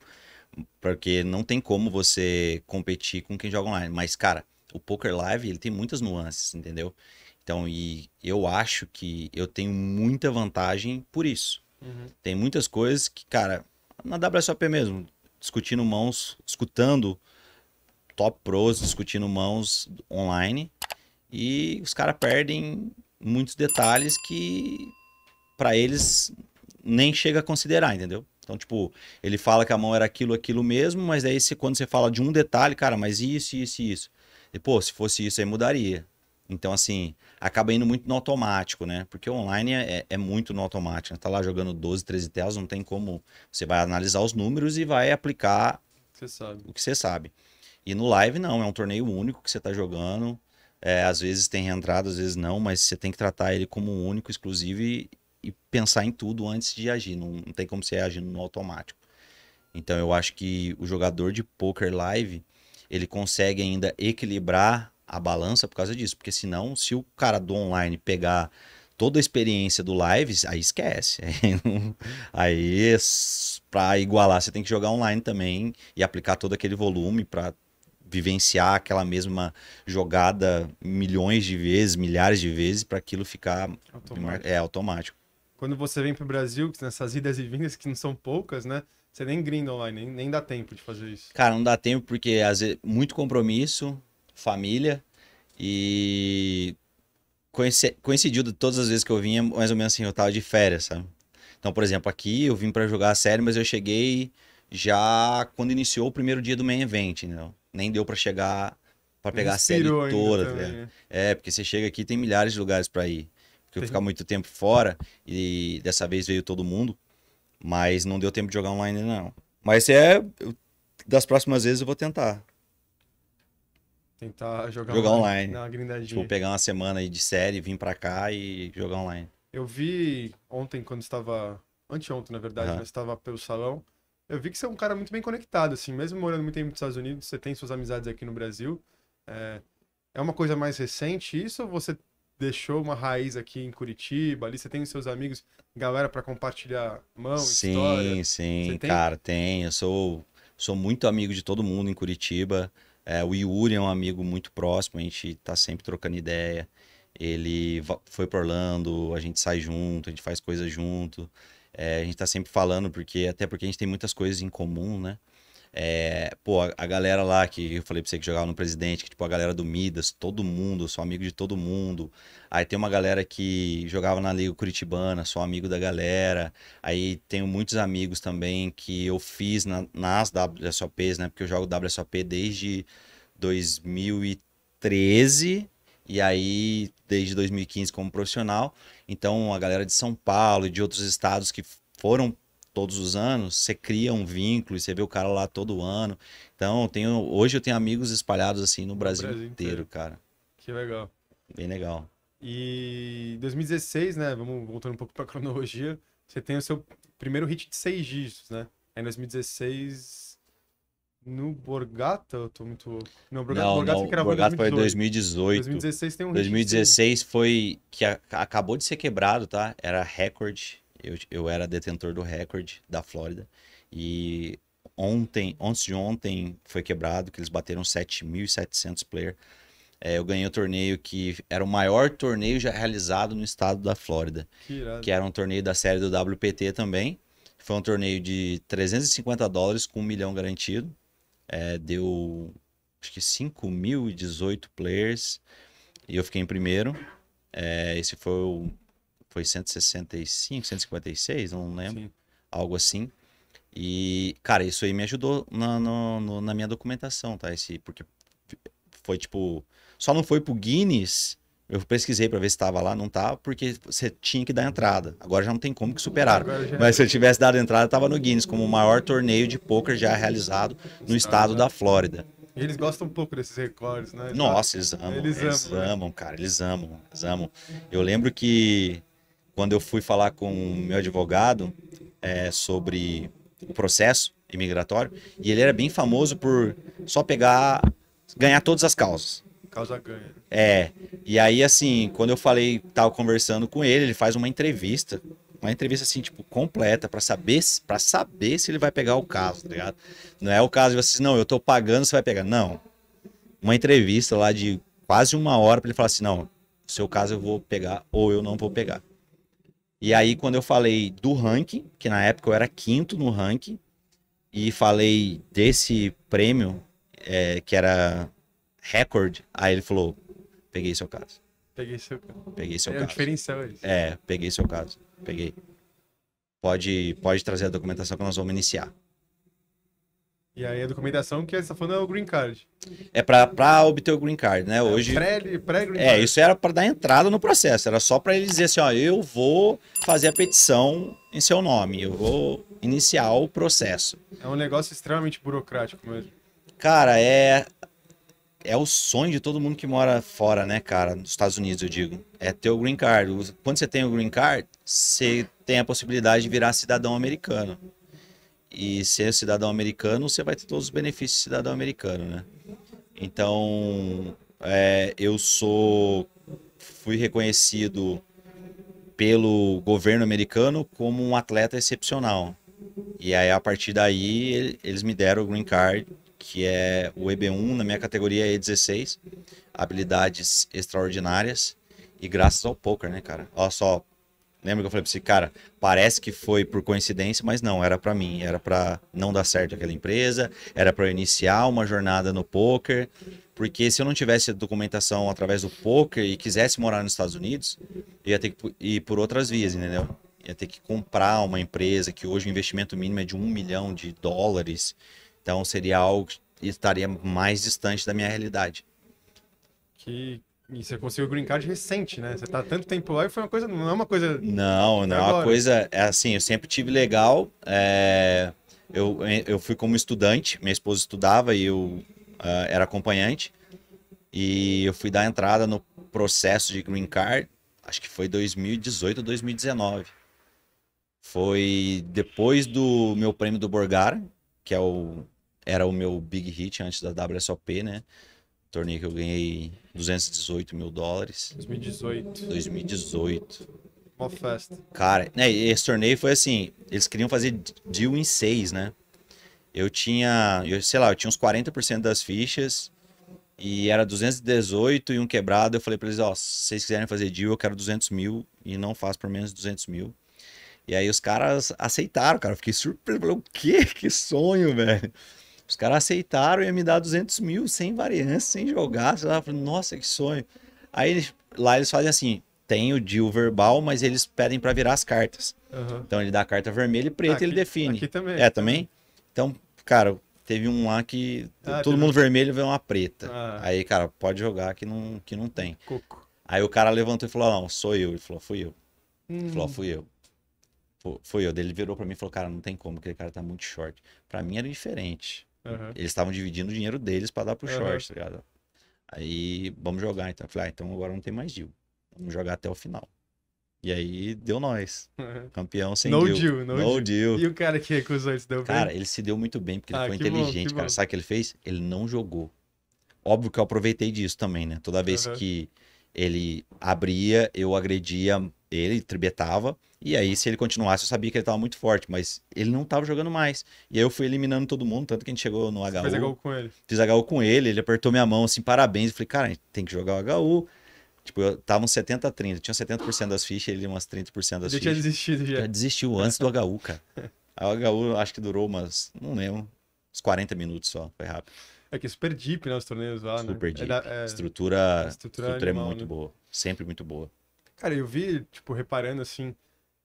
Porque não tem como você competir com quem joga online. Mas, cara, o Poker Live ele tem muitas nuances, entendeu? Então, e eu acho que eu tenho muita vantagem por isso. Uhum. Tem muitas coisas que, cara, na WSOP mesmo, discutindo mãos, escutando top pros, discutindo mãos online, e os caras perdem muitos detalhes que para eles nem chega a considerar, entendeu? Então, tipo, ele fala que a mão era aquilo, aquilo mesmo, mas aí você, quando você fala de um detalhe, cara, mas isso, isso, isso. E, pô, se fosse isso aí mudaria. Então, assim, acaba indo muito no automático, né? Porque online é, é muito no automático. Né? Tá lá jogando 12, 13 telas, não tem como. Você vai analisar os números e vai aplicar o que você sabe. E no live, não, é um torneio único que você tá jogando. É, às vezes tem reentrada, às vezes não, mas você tem que tratar ele como único, exclusivo e, e pensar em tudo antes de agir. Não, não tem como você agir no automático. Então, eu acho que o jogador de poker live ele consegue ainda equilibrar a balança por causa disso. Porque senão, se o cara do online pegar toda a experiência do live, aí esquece. Aí, para igualar, você tem que jogar online também e aplicar todo aquele volume para vivenciar aquela mesma jogada milhões de vezes, milhares de vezes, para aquilo ficar automático. É, automático. Quando você vem para o Brasil, nessas idas e vindas que não são poucas, né? Você nem grinda online, nem, nem dá tempo de fazer isso. Cara, não dá tempo porque às vezes muito compromisso, família e coincidiu de todas as vezes que eu vinha, mais ou menos assim, eu tava de férias, sabe? Então, por exemplo, aqui eu vim para jogar a série, mas eu cheguei já quando iniciou o primeiro dia do main event, né? Nem deu para chegar para pegar Inspirou a série toda, também, é. é, porque você chega aqui tem milhares de lugares para ir. Porque eu ficar muito tempo fora e dessa vez veio todo mundo, mas não deu tempo de jogar online não. Mas é das próximas vezes eu vou tentar. Tentar jogar, jogar online. online. Tipo, pegar uma semana aí de série, vir pra cá e jogar online. Eu vi ontem, quando estava. Anteontem, na verdade, uhum. mas estava pelo salão. Eu vi que você é um cara muito bem conectado, assim. Mesmo morando muito tempo nos Estados Unidos, você tem suas amizades aqui no Brasil. É, é uma coisa mais recente isso ou você deixou uma raiz aqui em Curitiba? Ali você tem os seus amigos, galera para compartilhar mão, sim, história? Sim, sim, tem... cara, tem. Eu sou, sou muito amigo de todo mundo em Curitiba. É, o Yuri é um amigo muito próximo, a gente tá sempre trocando ideia. Ele foi para Orlando, a gente sai junto, a gente faz coisas junto. É, a gente tá sempre falando, porque até porque a gente tem muitas coisas em comum, né? É, pô, a, galera lá que eu falei pra você que jogava no presidente, que tipo a galera do Midas, todo mundo, sou amigo de todo mundo. Aí tem uma galera que jogava na Liga Curitibana, sou amigo da galera. Aí tenho muitos amigos também que eu fiz na, nas WSOPs, né? Porque eu jogo WSOP desde 2013 e aí desde 2015 como profissional. Então a galera de São Paulo e de outros estados que foram todos os anos, você cria um vínculo e você vê o cara lá todo ano. Então, eu tenho, hoje eu tenho amigos espalhados assim no Brasil, Brasil inteiro, inteiro, cara. Que legal. Bem legal. E 2016, né? Vamos voltando um pouco pra cronologia. Você tem o seu primeiro hit de seis dígitos, né? É em 2016. No Borgata, eu tô muito. Não, Borgata, não, Borgata, não, que era Borgata 2018. foi 2018. 2016 tem um 2016 hit. 2016 foi. que a, acabou de ser quebrado, tá? Era recorde eu, eu era detentor do recorde da Flórida. E ontem, antes de ontem, foi quebrado, que eles bateram 7.700 player. É, eu ganhei o um torneio que era o maior torneio já realizado no estado da Flórida. Que, que era um torneio da série do WPT também. Foi um torneio de 350 dólares com um milhão garantido. É, deu acho que 5.018 players. E eu fiquei em primeiro. É, esse foi o foi 165, 156, não lembro. Sim. Algo assim. E, cara, isso aí me ajudou na, no, na minha documentação, tá? Esse, porque foi tipo. Só não foi pro Guinness. Eu pesquisei para ver se estava lá, não tava, porque você tinha que dar entrada. Agora já não tem como que superar. É. Mas se eu tivesse dado entrada, estava no Guinness como o maior torneio de poker já realizado no estado da Flórida. Eles gostam um pouco desses recordes, né? Nossa, eles amam. Eles, eles amam, né? amam né? cara, eles amam, eles amam. Eu lembro que quando eu fui falar com o meu advogado é, sobre o processo imigratório, e ele era bem famoso por só pegar, ganhar todas as causas. Causa ganha. É, e aí assim, quando eu falei, tava conversando com ele, ele faz uma entrevista, uma entrevista assim, tipo, completa, para saber, para saber se ele vai pegar o caso, tá ligado? Não é o caso de você, não, eu tô pagando, você vai pegar. Não. Uma entrevista lá de quase uma hora para ele falar assim, não, seu caso eu vou pegar ou eu não vou pegar. E aí, quando eu falei do ranking, que na época eu era quinto no ranking, e falei desse prêmio, é, que era recorde, aí ele falou: peguei seu caso. Peguei seu caso. Peguei seu é caso. É diferencial isso. É, peguei seu caso. Peguei. Pode, pode trazer a documentação que nós vamos iniciar. E aí a documentação que essa falando é o green card. É para obter o green card, né? Hoje. É, pré, pré green card. É, isso era para dar entrada no processo. Era só para ele dizer assim: ó, eu vou fazer a petição em seu nome, eu vou iniciar o processo. É um negócio extremamente burocrático mesmo. Cara, é. É o sonho de todo mundo que mora fora, né, cara? Nos Estados Unidos, eu digo. É ter o green card. Quando você tem o green card, você tem a possibilidade de virar cidadão americano e ser cidadão americano, você vai ter todos os benefícios de cidadão americano, né? Então, é, eu sou fui reconhecido pelo governo americano como um atleta excepcional. E aí, a partir daí, eles me deram o green card, que é o EB1, na minha categoria E16, habilidades extraordinárias. E graças ao poker, né, cara? Olha só, Lembra que eu falei pra esse cara, parece que foi por coincidência, mas não, era para mim, era para não dar certo aquela empresa, era para eu iniciar uma jornada no poker, porque se eu não tivesse documentação através do poker e quisesse morar nos Estados Unidos, ia ter que ir por outras vias, entendeu? Ia ter que comprar uma empresa que hoje o investimento mínimo é de um milhão de dólares, então seria algo que estaria mais distante da minha realidade. Que, e você conseguiu brincar de recente, né? Você tá tanto tempo lá e foi uma coisa, não é uma coisa. Não, não é uma coisa. É assim, eu sempre tive legal. É, eu, eu fui como estudante, minha esposa estudava e eu uh, era acompanhante. E eu fui dar entrada no processo de Green Card, acho que foi 2018 ou 2019. Foi depois do meu prêmio do Borgara, que é o, era o meu big hit antes da WSOP, né? Torneio que eu ganhei 218 mil dólares. 2018. 2018. Uma festa. Cara, né, esse torneio foi assim, eles queriam fazer deal em seis, né? Eu tinha, eu, sei lá, eu tinha uns 40% das fichas e era 218 e um quebrado. Eu falei pra eles, ó, oh, se vocês quiserem fazer deal, eu quero 200 mil e não faço por menos 200 mil. E aí os caras aceitaram, cara. Eu fiquei surpreso. Falei, o quê? Que sonho, velho. Os caras aceitaram e ia me dar 200 mil sem variância, sem jogar. Sei lá. Eu falei, nossa, que sonho. Aí lá eles fazem assim: tem o deal verbal, mas eles pedem para virar as cartas. Uhum. Então ele dá a carta vermelha e preta ah, aqui, ele define. Aqui também. É, também? Então, cara, teve um lá que ah, todo mundo vermelho vê uma preta. Ah. Aí, cara, pode jogar que não, que não tem. Aí o cara levantou e falou: Não, sou eu. Ele falou: Fui eu. Hum. Ele falou: hum. Fui eu. Fui eu. Ele virou para mim e falou: Cara, não tem como, aquele cara tá muito short. Para mim era diferente. Uhum. Eles estavam dividindo o dinheiro deles para dar pro uhum. short, tá ligado? Aí, vamos jogar, então. Eu falei, ah, então agora não tem mais deal. Vamos jogar até o final. E aí, deu nós. Uhum. Campeão sem no deal. deal no, no deal. deal. E o cara que recusou, ele se deu Cara, bem? ele se deu muito bem, porque ele ah, foi inteligente, bom, cara. Bom. Sabe o que ele fez? Ele não jogou. Óbvio que eu aproveitei disso também, né? Toda vez que ele abria, eu agredia ele, tribetava. E aí, se ele continuasse, eu sabia que ele estava muito forte, mas ele não estava jogando mais. E aí eu fui eliminando todo mundo, tanto que a gente chegou no HU. Fiz HU com ele. Fiz HU com ele, ele apertou minha mão assim, parabéns. Eu falei, cara, a gente tem que jogar o HU. Tipo, eu tava uns 70 a 30. Tinha 70% das fichas, ele umas 30% das fichas. Ele tinha desistido já. Já desistiu antes do HU, cara. A HU acho que durou umas, não lembro, uns 40 minutos só. Foi rápido. É que é super deep, né? Os torneios lá, né? super né? Deep. É da, é... Estrutura, estrutura, estrutura é animal, é muito né? boa. Sempre muito boa. Cara, eu vi, tipo, reparando assim,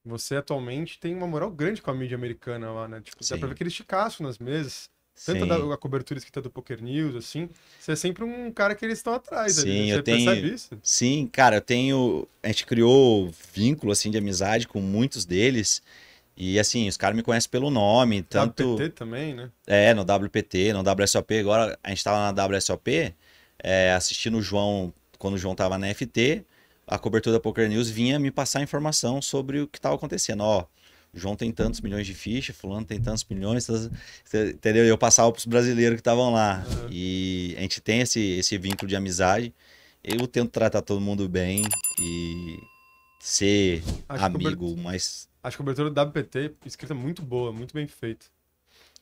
você atualmente tem uma moral grande com a mídia americana lá, né? Tipo, dá pra ver aquele chicaço nas mesas. Tanto da, a cobertura escrita do Poker News, assim. Você é sempre um cara que eles estão atrás. Sim, ali, né? eu tenho... percebe isso? Sim, cara, eu tenho. A gente criou vínculo, assim, de amizade com muitos deles. E assim, os caras me conhecem pelo nome, tanto. WPT também, né? É, no WPT, no WSOP. Agora a gente tava na WSOP, é, assistindo o João, quando o João tava na FT a cobertura da Poker News vinha me passar informação sobre o que estava acontecendo. Ó, João tem tantos milhões de fichas, fulano tem tantos milhões, tantos... entendeu? Eu passava para os brasileiros que estavam lá. Uhum. E a gente tem esse, esse vínculo de amizade. Eu tento tratar todo mundo bem e ser acho amigo, cobertura, mas... Acho que a cobertura do WPT é escrita muito boa, muito bem feita.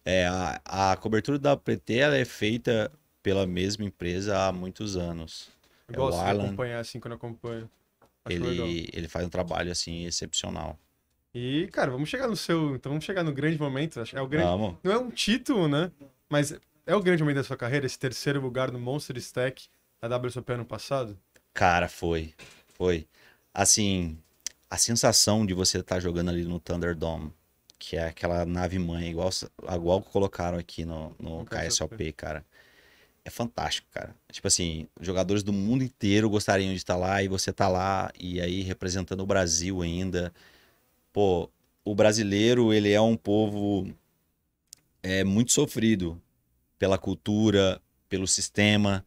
É, a, a cobertura do WPT ela é feita pela mesma empresa há muitos anos. Eu é de Alan, acompanhar, assim, quando acompanho. ele, ele faz um trabalho, assim, excepcional. E, cara, vamos chegar no seu. Então vamos chegar no grande momento. É o grande. Vamos. Não é um título, né? Mas é o grande momento da sua carreira, esse terceiro lugar no Monster Stack da WSOP ano passado? Cara, foi. Foi. Assim, a sensação de você estar tá jogando ali no Thunderdome, que é aquela nave mãe, igual, igual colocaram aqui no, no, no KSOP, KSOP, cara é fantástico, cara. Tipo assim, jogadores do mundo inteiro gostariam de estar lá e você tá lá e aí representando o Brasil ainda. Pô, o brasileiro, ele é um povo é muito sofrido pela cultura, pelo sistema.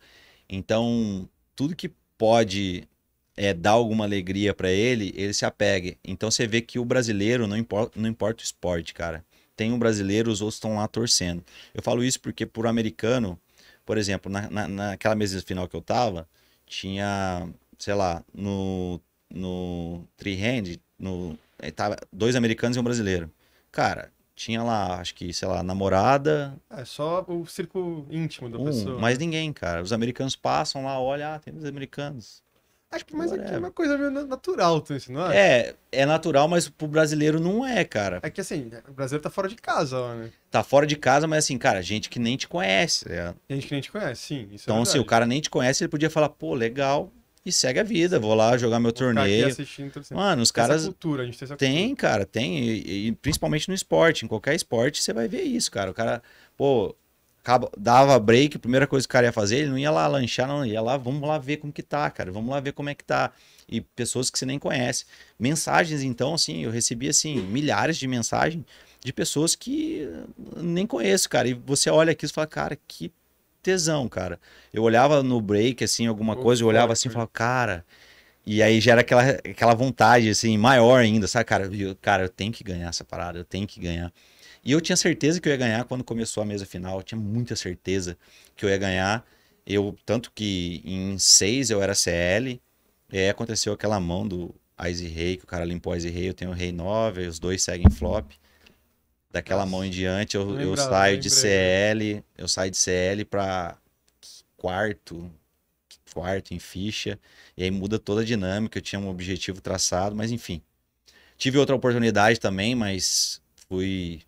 Então, tudo que pode é, dar alguma alegria para ele, ele se apega. Então você vê que o brasileiro, não importa, não importa o esporte, cara. Tem um brasileiro, os outros estão lá torcendo. Eu falo isso porque por americano, por exemplo, na, na, naquela mesa final que eu tava, tinha, sei lá, no, no three-hand, no, eh, dois americanos e um brasileiro. Cara, tinha lá, acho que, sei lá, namorada. É só o círculo íntimo da um, pessoa. Mas ninguém, cara. Os americanos passam lá, olha, ah, tem dois americanos. Acho que mas aqui é uma coisa meio natural, tu isso, não é? É, é natural, mas pro brasileiro não é, cara. É que assim, o brasileiro tá fora de casa, né? Tá fora de casa, mas assim, cara, gente que nem te conhece. É. Gente que nem te conhece, sim. É então, é se assim, o cara nem te conhece, ele podia falar, pô, legal, e segue a vida. Vou lá jogar meu torneio. Mano, os caras. Essa cultura, a gente tem, essa tem, cara, tem. E, e, principalmente no esporte. Em qualquer esporte, você vai ver isso, cara. O cara, pô, acaba, dava break, a primeira coisa que o cara ia fazer, ele não ia lá lanchar, não, ia lá, vamos lá ver como que tá, cara, vamos lá ver como é que tá. E pessoas que você nem conhece. Mensagens, então, assim, eu recebi, assim, milhares de mensagens de pessoas que nem conheço, cara. E você olha aqui e fala, cara, que tesão, cara. Eu olhava no break, assim, alguma oh, coisa, eu olhava assim e falava, cara. E aí gera aquela, aquela vontade, assim, maior ainda, sabe, cara? Eu, cara, eu tenho que ganhar essa parada, eu tenho que ganhar. E eu tinha certeza que eu ia ganhar quando começou a mesa final. Eu tinha muita certeza que eu ia ganhar. Eu, tanto que em seis eu era CL. E aí aconteceu aquela mão do Ice Rei, que o cara limpou Ice Rei, eu tenho Rei 9, os dois seguem flop. Daquela Nossa. mão em diante eu, saio de né? CL, eu saio de CL pra quarto, quarto em ficha. E aí muda toda a dinâmica, eu tinha um objetivo traçado, mas enfim. Tive outra oportunidade também, mas fui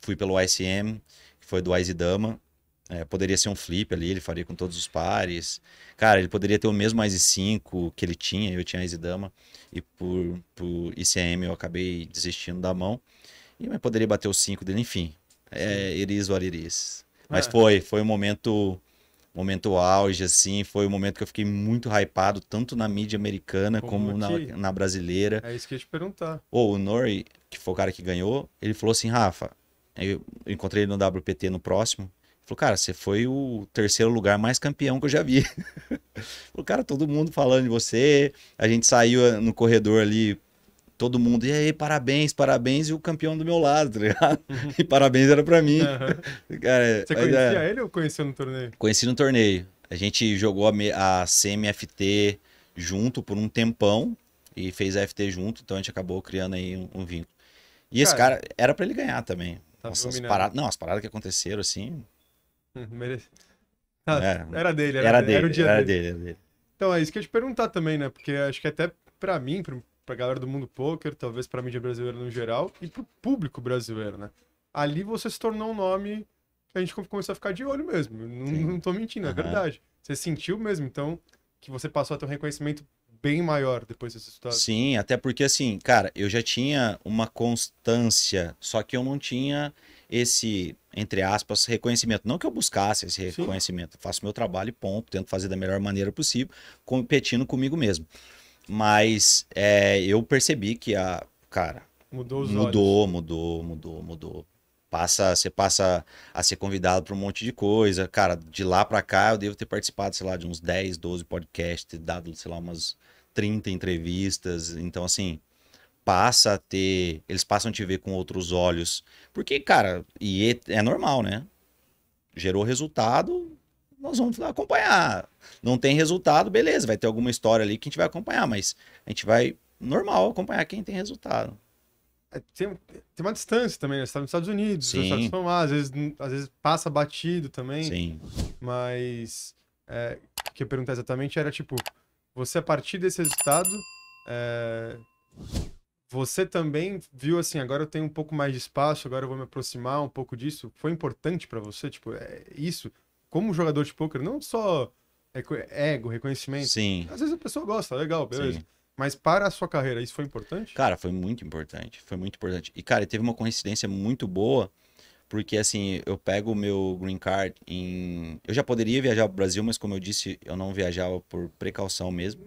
fui pelo ICM, que foi do Ice Dama. É, poderia ser um flip ali, ele faria com todos os pares. Cara, ele poderia ter o mesmo Ice 5 que ele tinha, eu tinha Ice Dama. E por, por ICM eu acabei desistindo da mão. E, mas poderia bater o 5 dele, enfim. É, iris ou iris. Mas é. foi, foi um momento momento auge, assim, foi o um momento que eu fiquei muito hypado, tanto na mídia americana como, como na, na, brasileira. É isso que eu ia te perguntar. Ou o Nori, que foi o cara que ganhou, ele falou assim, Rafa, eu encontrei ele no WPT no próximo. falou, cara, você foi o terceiro lugar mais campeão que eu já vi. falou, cara, todo mundo falando de você. A gente saiu eh, no corredor ali, todo mundo, e aí, parabéns, parabéns, e o campeão do meu lado, tá ligado? E parabéns era para mim. Uhum. cara, é, você conhecia é. ele ou conheceu no torneio? Conheci no torneio. A gente jogou a, a CMFT junto por um tempão e fez a FT junto, então a gente acabou criando aí um, um vínculo. E cara, esse cara era para ele ganhar também. Tá Nossa, as paradas, não, as paradas que aconteceram assim. Hum, merece... Né? ah, era dele, era, era dele, era o dia era dele. dele. Era dele. Então é isso que eu ia te perguntar também, né? Porque acho que até para mim, pra, pra galera do mundo poker, talvez pra mídia brasileira no geral, e pro público brasileiro, né? Ali você se tornou um nome que a gente começou a ficar de olho mesmo. Não, não tô mentindo, é uhum. verdade. Você sentiu mesmo, então, que você passou a ter um reconhecimento bem maior depois desse resultado. Sim, até porque assim, cara, eu já tinha uma constância, só que eu não tinha esse, entre aspas, reconhecimento. Não que eu buscasse esse reconhecimento, faço meu trabalho e ponto, tento fazer da melhor maneira possível, competindo comigo mesmo. Mas é, eu percebi que a, cara, mudou, mudou, mudou, mudou, mudou passa, você passa a ser convidado para um monte de coisa. Cara, de lá para cá eu devo ter participado, sei lá, de uns 10, 12 podcasts, ter dado, sei lá, umas 30 entrevistas. Então, assim, passa a ter. Eles passam a te ver com outros olhos. Porque, cara, e é, é normal, né? Gerou resultado, nós vamos acompanhar. Não tem resultado, beleza, vai ter alguma história ali que a gente vai acompanhar, mas a gente vai, normal, acompanhar quem tem resultado. É, tem, tem uma distância também, né? Você tá nos Estados Unidos, Estados Unidos, às vezes, às vezes passa batido também. Sim. Mas é, o que eu perguntar exatamente era, tipo, você, a partir desse resultado, é... você também viu assim, agora eu tenho um pouco mais de espaço, agora eu vou me aproximar um pouco disso. Foi importante para você, tipo, é isso? Como jogador de poker, não só ego, reconhecimento. Sim. Às vezes a pessoa gosta, legal, beleza. Sim. Mas para a sua carreira, isso foi importante? Cara, foi muito importante. Foi muito importante. E, cara, teve uma coincidência muito boa porque, assim, eu pego o meu green card em. Eu já poderia viajar para o Brasil, mas, como eu disse, eu não viajava por precaução mesmo.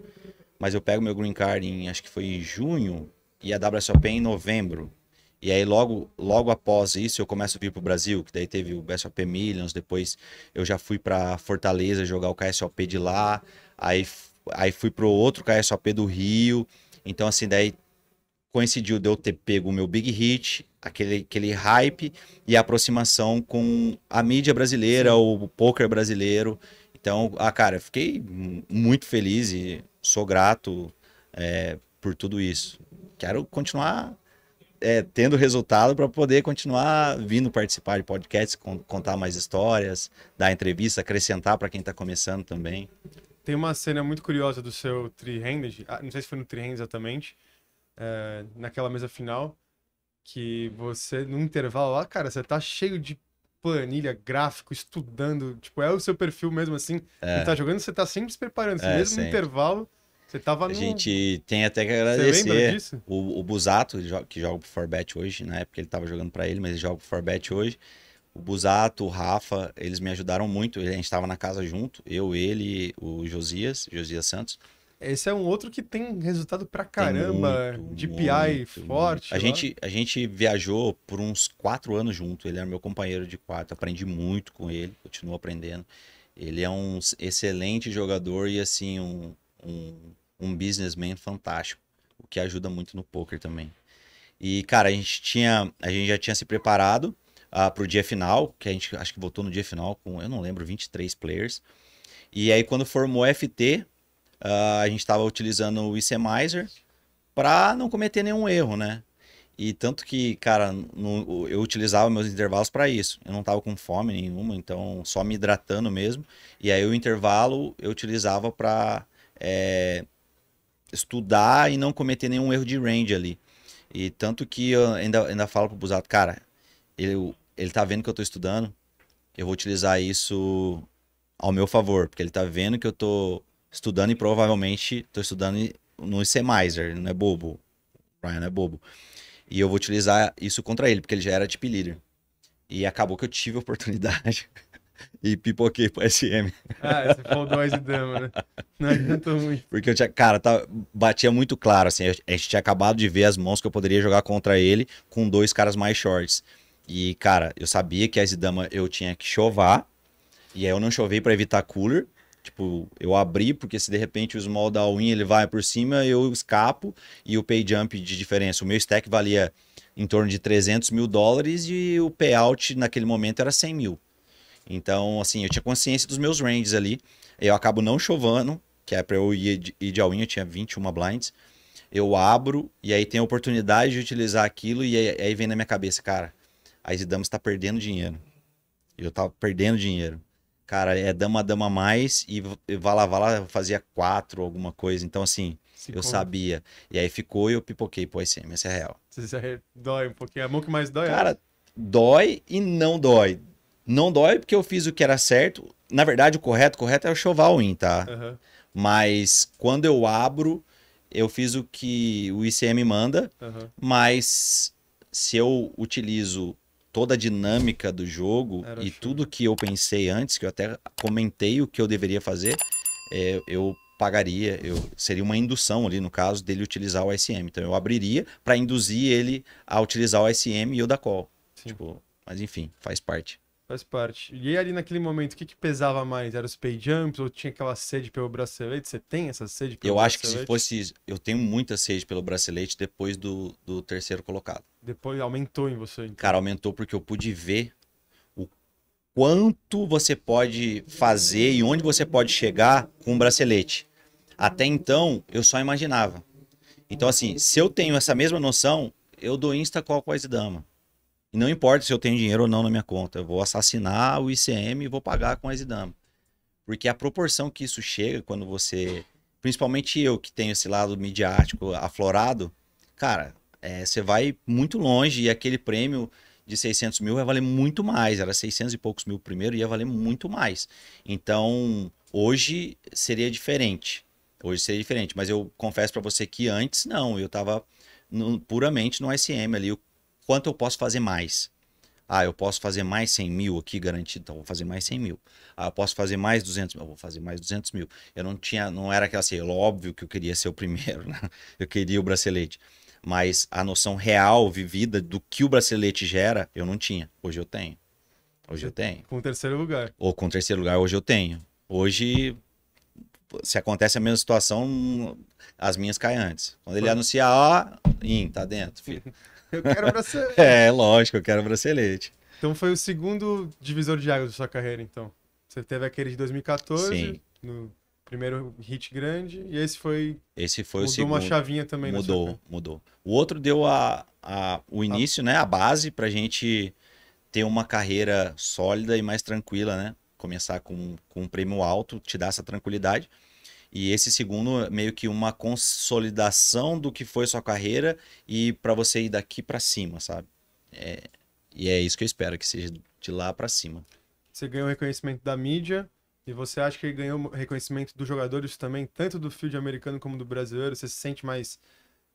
Mas eu pego meu green card em, acho que foi em junho, e a WSOP é em novembro. E aí, logo, logo após isso, eu começo a vir para o Brasil, que daí teve o BSOP Millions, depois eu já fui para Fortaleza jogar o KSOP de lá, aí, aí fui para outro KSOP do Rio. Então, assim, daí coincidiu de eu ter pego o meu big hit, aquele, aquele hype e a aproximação com a mídia brasileira, o poker brasileiro. Então, ah, cara, fiquei muito feliz e sou grato é, por tudo isso. Quero continuar é, tendo resultado para poder continuar vindo participar de podcasts, con contar mais histórias, dar entrevista, acrescentar para quem está começando também. Tem uma cena muito curiosa do seu Tri-Handed, ah, não sei se foi no Tri-Handed exatamente, é, naquela mesa final, que você, no intervalo lá, cara, você tá cheio de planilha, gráfico, estudando. Tipo, é o seu perfil mesmo assim. É. Você tá jogando, você tá sempre se preparando. Assim, é, mesmo sempre. no intervalo, você tava no... A gente tem até que agradecer. O, o Busato, que joga pro Forbet hoje, na época ele tava jogando para ele, mas ele joga pro Forbet hoje. O Busato, o Rafa, eles me ajudaram muito. A gente tava na casa junto, eu, ele, o Josias, Josias Santos. Esse é um outro que tem resultado pra caramba, muito, de PI muito, forte. A gente, a gente viajou por uns quatro anos junto, ele era meu companheiro de quarto, aprendi muito com ele, continuo aprendendo. Ele é um excelente jogador e, assim, um, um, um businessman fantástico, o que ajuda muito no poker também. E, cara, a gente, tinha, a gente já tinha se preparado uh, pro dia final, que a gente acho que voltou no dia final com, eu não lembro, 23 players. E aí, quando formou FT, Uh, a gente estava utilizando o ICMizer para não cometer nenhum erro, né? E tanto que, cara, no, eu utilizava meus intervalos para isso. Eu não estava com fome nenhuma, então só me hidratando mesmo. E aí o intervalo eu utilizava para é, eh, estudar e não cometer nenhum erro de range ali. E tanto que eu ainda, ainda falo pro Busato, cara, ele, ele tá vendo que eu tô estudando, eu vou utilizar isso ao meu favor, porque ele tá vendo que eu tô estudando e provavelmente estou estudando no ICMiser, ele não é bobo. O Ryan não é bobo. E eu vou utilizar isso contra ele, porque ele já era tip leader. E acabou que eu tive a oportunidade e pipoquei pro SM. Ah, você dois as dama, né? Não adiantou muito. Porque eu tinha, cara, tá, batia muito claro, assim, a gente tinha acabado de ver as mãos que eu poderia jogar contra ele com dois caras mais shorts. E, cara, eu sabia que a Zidama eu tinha que chovar, e aí eu não chovei para evitar cooler, Tipo, eu abri, porque se de repente o small da all-in ele vai por cima, eu escapo e o pay jump de diferença. O meu stack valia em torno de 300 mil dólares e o payout naquele momento era 100 mil. Então, assim, eu tinha consciência dos meus ranges ali. Eu acabo não chovando, que é para eu ir de, de all-in, eu tinha 21 blinds. Eu abro e aí tem a oportunidade de utilizar aquilo e aí, aí vem na minha cabeça, cara, a Isidamas está perdendo dinheiro. Eu tava perdendo dinheiro cara, é dama, dama mais e vala, vala fazia quatro, alguma coisa. Então, assim, eu sabia. E aí ficou e eu pipoquei, pô, esse essa é real. Isso é, dói um pouquinho. A mão que mais dói é Cara, é? dói e não dói. Não dói porque eu fiz o que era certo. Na verdade, o correto, correto é o choval in, tá? Uhum. Mas quando eu abro, eu fiz o que o ICM manda, uhum. mas se eu utilizo toda a dinâmica do jogo Era e show. tudo que eu pensei antes, que eu até comentei o que eu deveria fazer, é, eu pagaria, eu seria uma indução ali no caso dele utilizar o SM. Então eu abriria para induzir ele a utilizar o SM e eu da call. Tipo, mas enfim, faz parte. Faz parte. E ali naquele momento, o que, que pesava mais? Era os pay jumps ou tinha aquela sede pelo bracelete? Você tem essa sede pelo Eu bracelete? acho que se fosse. Eu tenho muita sede pelo bracelete depois do, do terceiro colocado. Depois aumentou em você. Então. Cara, aumentou porque eu pude ver o quanto você pode fazer e onde você pode chegar com o bracelete. Até então, eu só imaginava. Então, assim, se eu tenho essa mesma noção, eu dou insta qual quase dama. E não importa se eu tenho dinheiro ou não na minha conta, eu vou assassinar o ICM e vou pagar com a Zidam Porque a proporção que isso chega quando você. Principalmente eu, que tenho esse lado midiático aflorado, cara, é, você vai muito longe e aquele prêmio de 600 mil vai valer muito mais. Era 600 e poucos mil primeiro, e ia valer muito mais. Então, hoje seria diferente. Hoje seria diferente. Mas eu confesso para você que antes, não. Eu tava no, puramente no SM ali quanto eu posso fazer mais. Ah, eu posso fazer mais 100 mil aqui garantido, então vou fazer mais 100 mil. Ah, eu posso fazer mais 200 mil, eu vou fazer mais 200 mil. Eu não tinha, não era aquela assim, óbvio que eu queria ser o primeiro, né? eu queria o bracelete. Mas a noção real, vivida, do que o bracelete gera, eu não tinha. Hoje eu tenho. Hoje eu tenho. Com o terceiro lugar. Ou com o terceiro lugar, hoje eu tenho. Hoje, se acontece a mesma situação, as minhas caem antes. Quando ele anuncia ó, in, tá dentro, filho. Eu quero bracelete. é, lógico, eu quero bracelete. Então foi o segundo divisor de águas da sua carreira, então. Você teve aquele de 2014, Sim. no primeiro hit grande, e esse foi. Esse foi mudou o segundo. Mudou uma chavinha também Mudou, mudou. O outro deu a, a, o início, a... né? A base pra gente ter uma carreira sólida e mais tranquila, né? Começar com, com um prêmio alto, te dá essa tranquilidade. E esse segundo é meio que uma consolidação do que foi sua carreira e para você ir daqui para cima, sabe? É, e é isso que eu espero que seja de lá para cima. Você ganhou reconhecimento da mídia e você acha que ganhou reconhecimento dos jogadores também, tanto do field americano como do brasileiro? Você se sente mais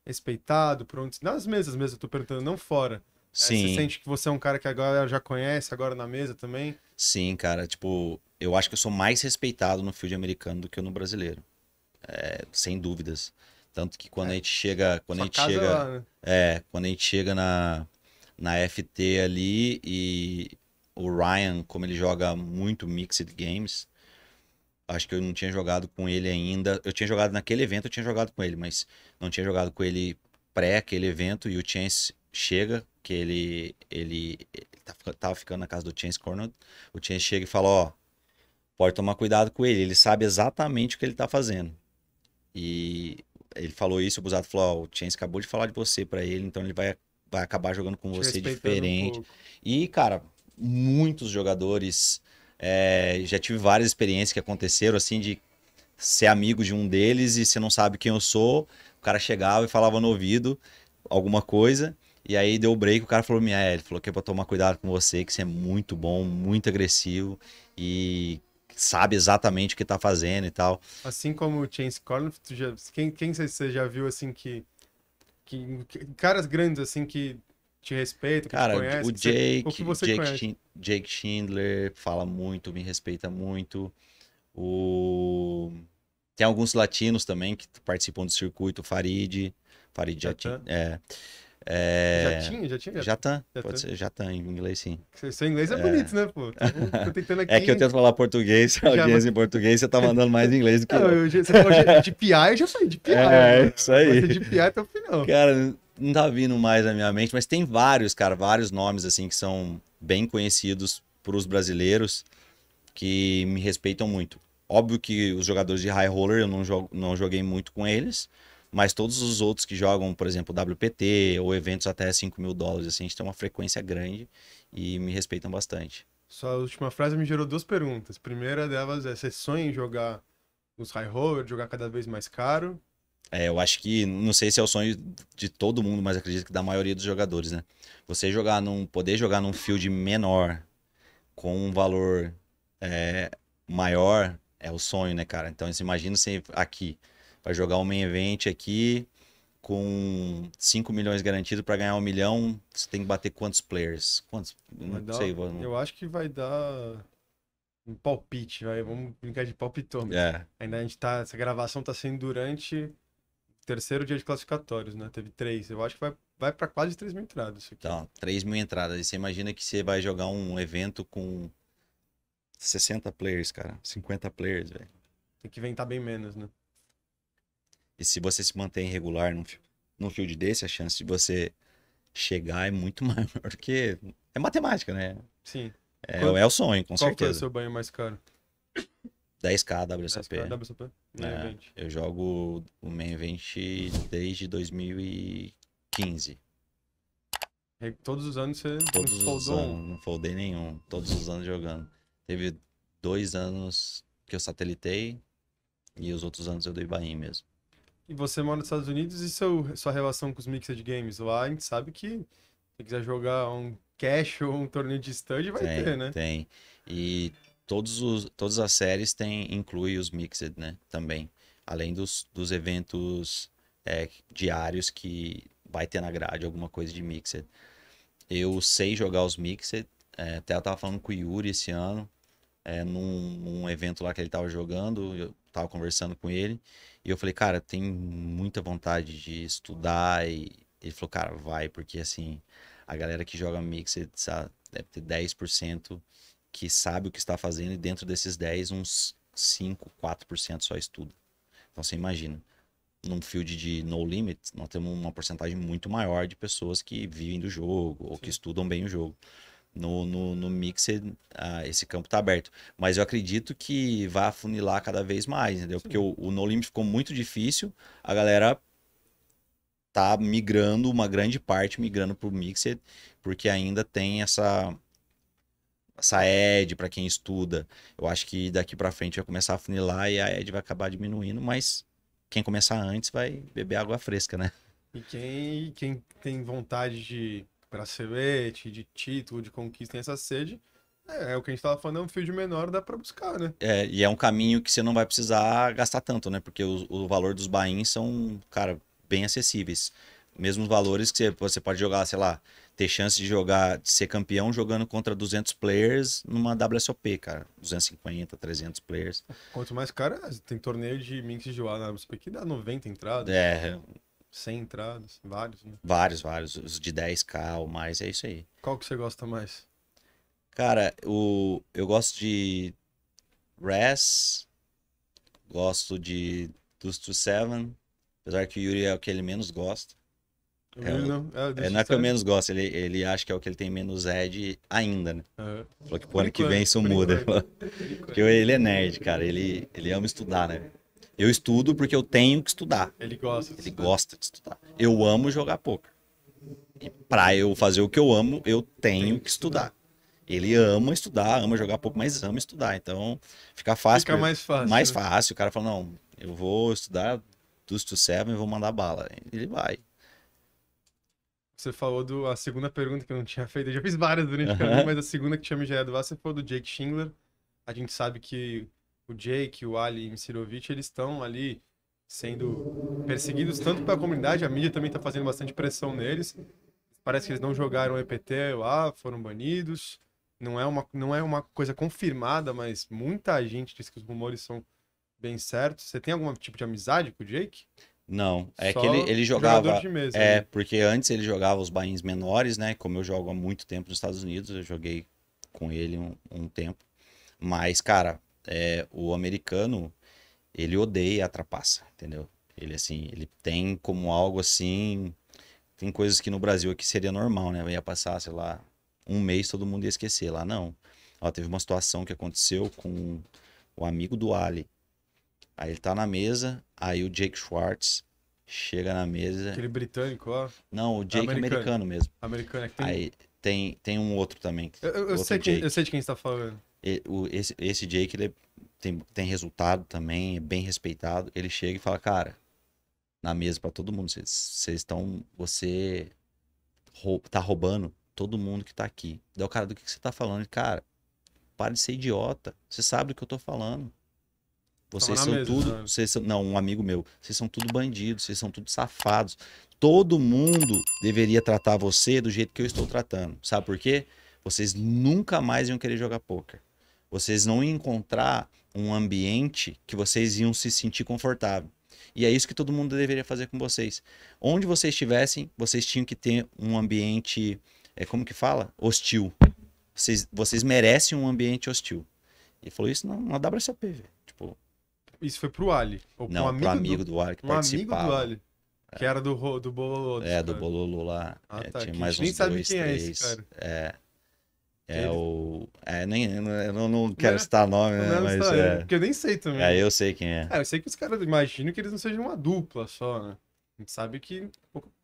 respeitado pronto nas mesas mesmo, eu tô perguntando, não fora. Sim. É, você sente que você é um cara que agora já conhece agora na mesa também? Sim, cara, tipo, eu acho que eu sou mais respeitado no field americano do que no brasileiro é, sem dúvidas. Tanto que quando é. a gente chega. Quando Sua a gente chega. Né? É, quando a gente chega na, na FT ali e o Ryan, como ele joga muito Mixed Games, acho que eu não tinha jogado com ele ainda. Eu tinha jogado naquele evento, eu tinha jogado com ele, mas não tinha jogado com ele pré aquele evento. E o Chance chega, que ele, ele, ele tá, tava ficando na casa do Chance Cornell. O Chance chega e fala: Ó, pode tomar cuidado com ele, ele sabe exatamente o que ele tá fazendo. E ele falou isso, o Busato falou, ó, o Chance acabou de falar de você para ele, então ele vai, vai acabar jogando com você diferente. Um e, cara, muitos jogadores... É, já tive várias experiências que aconteceram, assim, de ser amigo de um deles e você não sabe quem eu sou. O cara chegava e falava no ouvido alguma coisa. E aí deu o break, o cara falou: Minha, ele falou que é pra tomar cuidado com você, que você é muito bom, muito agressivo. E sabe exatamente o que tá fazendo e tal. Assim como o Chance Cornfield, já, quem, quem você já viu assim que, que, que caras grandes assim que te respeita, Cara, o Jake, que você, que Jake, Jake Schindler fala muito, me respeita muito. O tem alguns latinos também que participam do circuito, Farid, Farid já é. É... Jatinho? Jatinho? Jatan. Pode ser Jatan em inglês, sim. Seu inglês é, é... bonito, né, pô? Tá tô tentando aqui... É que eu tento falar português, já, audiência mas... em português, você tá mandando mais em inglês do que não, eu. eu. Você falou de PI, eu já falei de PI. É, né? isso aí. De PI até o final. Cara, não tá vindo mais na minha mente, mas tem vários, cara, vários nomes, assim, que são bem conhecidos pros brasileiros que me respeitam muito. Óbvio que os jogadores de high roller eu não, jogo, não joguei muito com eles, mas todos os outros que jogam, por exemplo, WPT ou eventos até 5 mil dólares, assim, a gente tem uma frequência grande e me respeitam bastante. Sua última frase me gerou duas perguntas. A primeira delas é: você sonha em jogar os high roller, jogar cada vez mais caro? É, eu acho que, não sei se é o sonho de todo mundo, mas acredito que da maioria dos jogadores, né? Você jogar num, poder jogar num field menor, com um valor é, maior, é o sonho, né, cara? Então, imagina você aqui, vai jogar um main event aqui com 5 milhões garantidos para ganhar um milhão, você tem que bater quantos players? Quantos? Não sei. Vamos... Eu acho que vai dar um palpite, vai. Vamos brincar de palpitômetro. É. Ainda a gente tá. Essa gravação tá sendo durante o terceiro dia de classificatórios, né? Teve três. Eu acho que vai, vai para quase 3 mil entradas. Isso aqui. Então, 3 mil entradas. E você imagina que você vai jogar um evento com 60 players, cara. 50 players, velho. Tem que inventar bem menos, né? E se você se mantém regular num, num field desse, a chance de você chegar é muito maior, porque é matemática, né? Sim. É, qual, é o sonho, com qual certeza. Qual é o seu banho mais caro? 10k WSOP. 10k WSOP? É, eu jogo o main event desde 2015. E todos os anos você Todos não os foldou? anos, não foldei nenhum. Todos os anos jogando. Teve dois anos que eu satelitei e os outros anos eu dei Bahia mesmo. E você mora nos Estados Unidos e seu, sua relação com os mixed games lá, a gente sabe que se quiser jogar um cash ou um torneio de stand, vai tem, ter, né? Tem. E todos os, todas as séries tem, inclui os mixed, né? Também. Além dos, dos eventos é, diários que vai ter na grade alguma coisa de mixed. Eu sei jogar os mixed. É, até eu tava falando com o Yuri esse ano é, num, num, evento lá que ele estava jogando, eu estava conversando com ele, e eu falei, cara, tem muita vontade de estudar, e ele falou, cara, vai, porque assim, a galera que joga Mixed sabe, deve ter 10% que sabe o que está fazendo, e dentro desses 10, uns 5, 4% só estuda. Então você imagina, num field de no limit, nós temos uma porcentagem muito maior de pessoas que vivem do jogo, ou Sim. que estudam bem o jogo. No, no, no mixer, ah, esse campo está aberto. Mas eu acredito que vai afunilar cada vez mais, entendeu? Porque o, o No Limit ficou muito difícil, a galera tá migrando, uma grande parte migrando pro mixer, porque ainda tem essa essa ed para quem estuda. Eu acho que daqui para frente vai começar a funilar e a ed vai acabar diminuindo, mas quem começar antes vai beber água fresca, né? E quem, quem tem vontade de para cevete, de título, de conquista, tem essa sede. É, é, o que a gente tava falando, é um fio menor, dá para buscar, né? É, e é um caminho que você não vai precisar gastar tanto, né? Porque o, o valor dos bains são, cara, bem acessíveis. mesmo valores que você, você pode jogar, sei lá, ter chance de jogar, de ser campeão jogando contra 200 players numa WSOP, cara. 250, 300 players. Quanto mais cara, é, tem torneio de Minx e Joá na WSOP que dá 90 entradas. É, 100 entradas, vários, né? Vários, vários. Os de 10k ou mais, é isso aí. Qual que você gosta mais? Cara, o, eu gosto de Ras, gosto de dos to Seven, apesar que o Yuri é o que ele menos gosta. é, não, é, é, não é que eu menos gosto, ele, ele acha que é o que ele tem menos head ainda, né? Uhum. Falou que pro ano que vem isso muda. Porque ele é nerd, cara, ele, ele ama estudar, né? Eu estudo porque eu tenho que estudar. Ele gosta. De Ele estudar. gosta de estudar. Eu amo jogar poker. Para eu fazer o que eu amo, eu tenho, que estudar. Ele ama estudar, ama jogar pouco, mas ama estudar. Então, fica fácil. Fica mais fácil. Mais né? fácil. O cara fala: não, eu vou estudar dos to seven e vou mandar bala. Ele vai. Você falou do. A segunda pergunta que eu não tinha feito, eu já fiz várias durante o uhum. caminho, mas a segunda que tinha me gerado lá, você falou do Jake Schindler. A gente sabe que o Jake, o Ali e Misirovic, eles estão ali sendo perseguidos tanto pela comunidade, a mídia também está fazendo bastante pressão neles. Parece que eles não jogaram EPT lá, foram banidos. Não é uma, não é uma coisa confirmada, mas muita gente diz que os rumores são bem certos. Você tem algum tipo de amizade com o Jake? Não, é Só que ele, ele jogava. Mesa, é, né? porque antes ele jogava os bains menores, né? Como eu jogo há muito tempo nos Estados Unidos, eu joguei com ele um, um tempo. Mas, cara, é, o americano, ele odeia a trapaça, entendeu? Ele, assim, ele tem como algo assim. Tem coisas que no Brasil aqui seria normal, né? Eu ia passar, sei lá, um mês todo mundo ia esquecer. Lá não. Ó, teve uma situação que aconteceu com o amigo do Ali. Aí ele tá na mesa, aí o Jake Schwartz chega na mesa. Aquele britânico ó Não, o Jake americano, americano mesmo. Americano é que tem. Aí tem, tem um outro também. Eu, eu, outro sei, que, eu sei de quem está falando esse, esse Jake ele tem, tem resultado também, é bem respeitado. Ele chega e fala, cara, na mesa para todo mundo, vocês estão. Você tá roubando todo mundo que tá aqui. Daí o cara, do que, você tá falando? Ele, cara, para de ser idiota. Você sabe do que eu tô falando. Vocês são mesa, tudo. Né? Vocês são, não, um amigo meu. Vocês são tudo bandidos, vocês são tudo safados. Todo mundo deveria tratar você do jeito que eu estou tratando. Sabe por quê? Vocês nunca mais iam querer jogar poker vocês não iam encontrar um ambiente que vocês iam se sentir confortável. E é isso que todo mundo deveria fazer com vocês. Onde vocês estivessem, vocês tinham que ter um ambiente, é como que fala? Hostil. Vocês, vocês merecem um ambiente hostil. e falou isso na, na WSOP, velho. Tipo... Isso foi pro Ali. Ou pro não, um amigo pro amigo do, do Ali que um participava. amigo do Ali. Que é. era do, do Bololo. É, do Bololo lá. Ah, é, tá. tinha mais uns dois, três. É, esse, é. É o. É, nem, eu não, não quero não, é? citar nome, né? É mas, é... Porque eu nem sei também. É, eu sei quem é. É, eu sei que os caras. Imagino que eles não sejam uma dupla só, né? A gente sabe que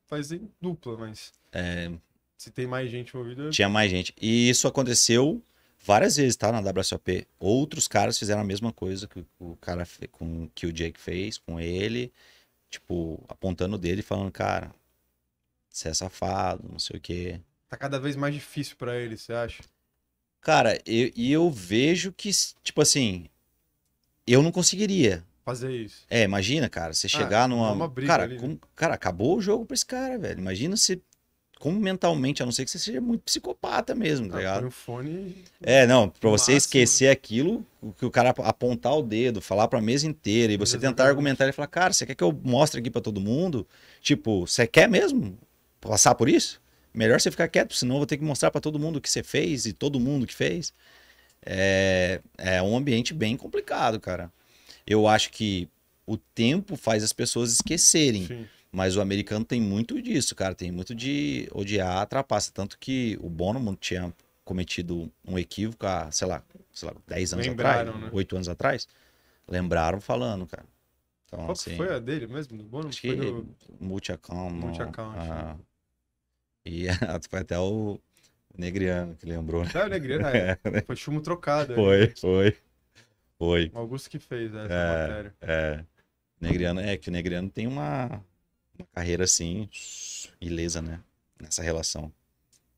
fazem dupla, mas. É... Se tem mais gente envolvida. Tinha mais gente. E isso aconteceu várias vezes, tá? Na WSOP. Outros caras fizeram a mesma coisa que o cara fez, com que o Jake fez com ele. Tipo, apontando dele falando, cara, você é safado, não sei o quê. Tá cada vez mais difícil para ele, você acha? Cara, e eu, eu, vejo que, tipo assim, eu não conseguiria. Fazer isso. É, imagina, cara, você ah, chegar ah, numa. cara, ali, né? cara, acabou o jogo pra esse cara, velho. Imagina se. Como mentalmente, a não ser que você seja muito psicopata mesmo, tá ah, ligado? fone. É, não, pra você Máximo. esquecer né? aquilo, que o cara apontar o dedo, falar pra mesa inteira, e você tentar argumentar e falar, cara, você quer que eu mostre aqui para todo mundo? Tipo, você quer mesmo passar por isso? melhor você ficar quieto, senão eu vou ter que mostrar para todo mundo o que você fez e todo mundo que fez. É, é um ambiente bem complicado, cara. Eu acho que o tempo faz as pessoas esquecerem. Sim. Mas o americano tem muito disso, cara. Tem muito de odiar a trapaça. Tanto que o Bonomo tinha cometido um equívoco há, sei lá, sei lá 10 anos Lembraram, atrás, né? 8 anos atrás. Lembraram falando, cara. Então, Qual assim, foi a dele mesmo? Do Bonomo? Acho foi que do... E foi até o Negriano que lembrou. Né? É, o Negriano, é. é né? Foi chumbo trocado. Foi, foi. Foi. O Augusto que fez né, essa é, matéria. É. Negriano, é que o Negriano tem uma, uma carreira assim, ilesa, né? Nessa relação.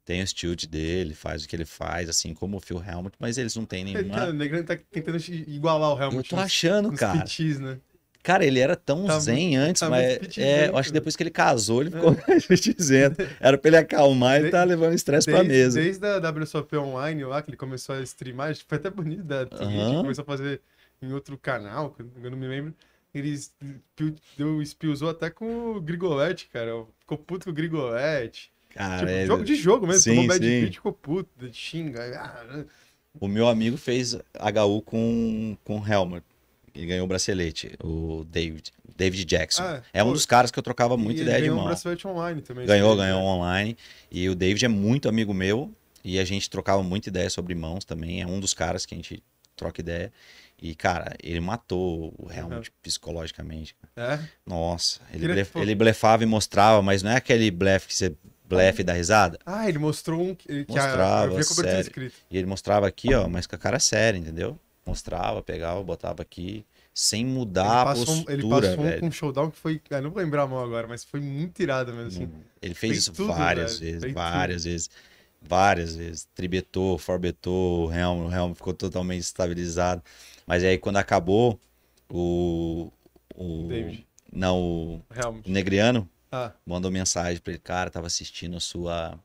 Tem o tilt dele, faz o que ele faz, assim como o Phil Helmut, mas eles não têm tá, nenhuma. o Negriano tá tentando igualar o Helmut. Eu tô achando, nos, nos Pitis, né? Cara, ele era tão tá zen antes, tá mas é, eu acho que depois que ele casou, ele ficou é. mais dizendo. Era pra ele acalmar e tá levando estresse pra mesa. Desde a WSOP Online lá, que ele começou a streamar, acho que foi até bonito da Twitch, começou a fazer em outro canal, que eu não me lembro. Ele deu spillzou até com o Grigoletti, cara. Ficou puto com o Grigoletti. Cara, tipo, é... jogo de jogo mesmo. Sim, tomou bad pit, ficou puto, xinga. Ah, o meu amigo fez HU com, com Helmut. Ele ganhou o bracelete, o David, David Jackson. Ah, é pô, um dos caras que eu trocava muito ideia de mão. Ganhou o bracelete online também. Ganhou, ganhou né? online. E o David é muito amigo meu. E a gente trocava muita ideia sobre mãos também. É um dos caras que a gente troca ideia. E, cara, ele matou o Helmut uhum. psicologicamente. É? Nossa, ele, blef, ele blefava e mostrava, mas não é aquele blefe que você blefe da risada. Ah, ele mostrou um que mostrava, a, a sério. E ele mostrava aqui, ó, mas com a cara séria, entendeu? Mostrava, pegava, botava aqui, sem mudar ele a postura, Ele passou velho. um showdown que foi, eu não vou lembrar a mão agora, mas foi muito irado mesmo, assim. Uhum. Ele fez, isso tudo, várias velho. vezes, várias tudo. vezes. Várias vezes, tribetou, forbetou, o Helm, o Helm ficou totalmente estabilizado. Mas aí quando acabou, o. o David. Não, o Negriano ah. mandou mensagem pra ele, cara, tava assistindo a sua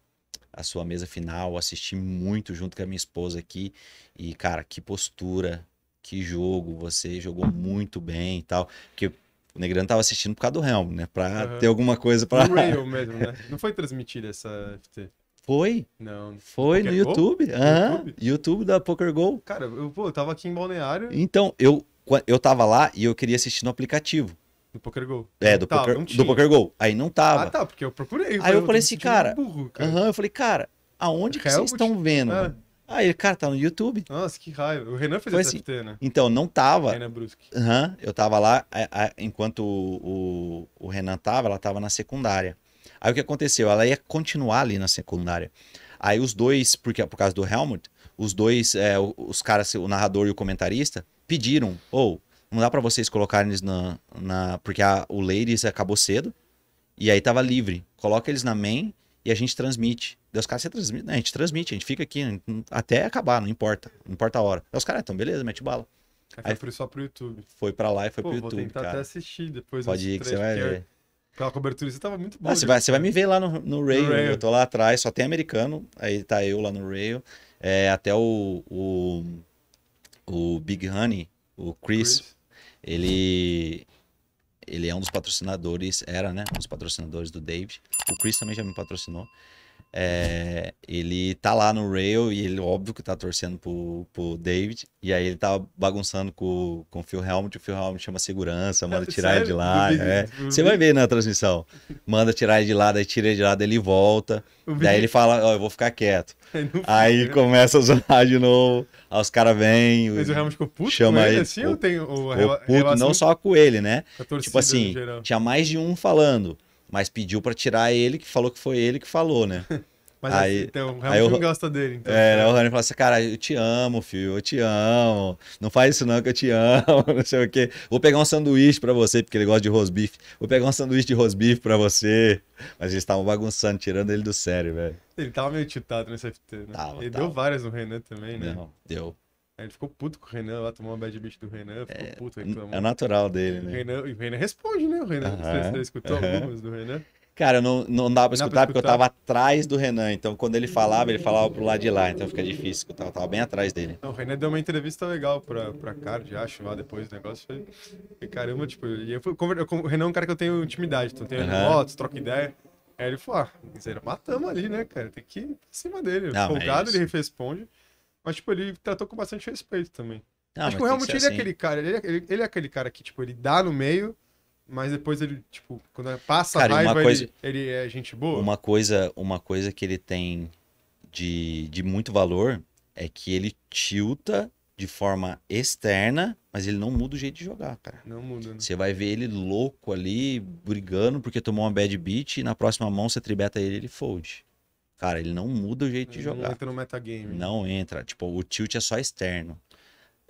a sua mesa final, assisti muito junto com a minha esposa aqui. E, cara, que postura, que jogo, você jogou muito bem e tal. Porque o Negrano tava assistindo por causa do Helm né? Pra uhum. ter alguma coisa pra. No Rail mesmo, né? Não foi transmitida essa FT. Foi? Não. Foi Poker no YouTube. No YouTube? YouTube da Poker Go. Cara, eu, pô, eu tava aqui em Balneário. Então, eu, eu tava lá e eu queria assistir no aplicativo. Do Poker Go? É, do, tava, poker, do Poker Go. Aí não tava. Ah, tá, porque eu procurei. Aí eu falei assim, cara. Burro, cara. É. Uh -huh, eu falei, cara, aonde que vocês estão vendo? É. Aí ele, cara, tá no YouTube. Nossa, que raiva. O Renan fez essa assim, né? Então, não tava. Renan Brusque. Uhum, eu tava lá, a, a, enquanto o, o, o, Renan tava, ela tava na secundária. Aí o que aconteceu? Ela ia continuar ali na secundária. Aí os dois, porque por causa do Helmut, os dois, é, os caras, o narrador e o comentarista, pediram, ou. Oh, não dá para vocês colocarem eles na. na porque a, o Ladies acabou cedo. E aí tava livre. Coloca eles na main e a gente transmite. os caras, você transmite? Não, a gente transmite, a gente fica aqui até acabar, não importa. Não importa a hora. os caras, ah, então beleza, mete bala. Aí, aí foi só pro YouTube. Foi pra lá e foi Pô, pro YouTube. Vou tentar cara. até assistir depois. Pode ir que você vai ver. Pela cobertura, você tava muito bom. Ah, você, vai, você vai me ver lá no, no, rail, no rail. Eu tô lá atrás, só tem americano. Aí tá eu lá no Rail. É, até o, o, o Big Honey, o Chris, Chris, ele ele é um dos patrocinadores, era, né? Um dos patrocinadores do David. O Chris também já me patrocinou. É, ele tá lá no rail e ele, óbvio que tá torcendo pro, pro David. E aí ele tá bagunçando com, com o Phil Helmut. O Phil Helmut chama segurança, manda tirar ele de lá. É. Você vai ver na transmissão. Manda tirar ele de lá, daí tira ele de lá, daí ele volta. Daí ele fala: Ó, oh, eu vou ficar quieto. Aí né? começa a zoar de novo. Aí os caras vêm. Mas o Helmut ficou puto chama ele, assim? Ou tem o, o puto, não só com ele, né? Tipo assim, tinha mais de um falando. Mas pediu para tirar ele, que falou que foi ele que falou, né? Mas aí, então, o Hamilton gosta dele. Então, é, né? o Rony falou assim, cara, eu te amo, filho, eu te amo. Não faz isso não, que eu te amo, não sei o quê. Vou pegar um sanduíche para você, porque ele gosta de rosbife. Vou pegar um sanduíche de rosbife para você. Mas eles estavam bagunçando, tirando ele do sério, velho. Ele tava meio tiltado nesse FT, né? Tava, ele tava. deu várias no Renan também, né? Não, deu. Aí ele ficou puto com o Renan lá, tomou uma bad bitch do Renan, ficou é, puto reclamando. É natural dele, né? O Renan, o Renan responde, né? O Renan, uh -huh, você, você escutou uh -huh. algumas do Renan? Cara, não, não dava pra escutar, porque eu tava atrás do Renan. Então, quando ele falava, ele falava pro lado de lá. Então fica difícil escutar. Eu tava bem atrás dele. Não, o Renan deu uma entrevista legal pra, pra Card, acho, lá depois do negócio. Foi, E caramba, tipo, eu fui, o Renan é um cara que eu tenho intimidade. Então, eu tenho uhum. fotos, troco ideia. Aí ele falou, ah, matamos ali, né, cara? Tem que ir pra cima dele. Não, Folgado, é ele responde. Mas, tipo, ele tratou com bastante respeito também. Não, ah, mas, o tipo, realmente ele é assim. é aquele cara. Ele é, ele, ele é aquele cara que, tipo, ele dá no meio, mas depois ele, tipo, quando passa Cara, a raiva, uma coisa, ele, ele, é gente boa. Uma coisa, uma coisa que ele tem de, de muito valor é que ele tilta de forma externa, mas ele não muda o jeito de jogar, cara. Não muda, né? Você vai ver ele louco ali, brigando porque tomou uma bad beat e na próxima mão você tribeta ele, ele fold. Cara, ele não muda o jeito ele de jogar. Não entra no metagame. Não entra. Tipo, o tilt é só externo.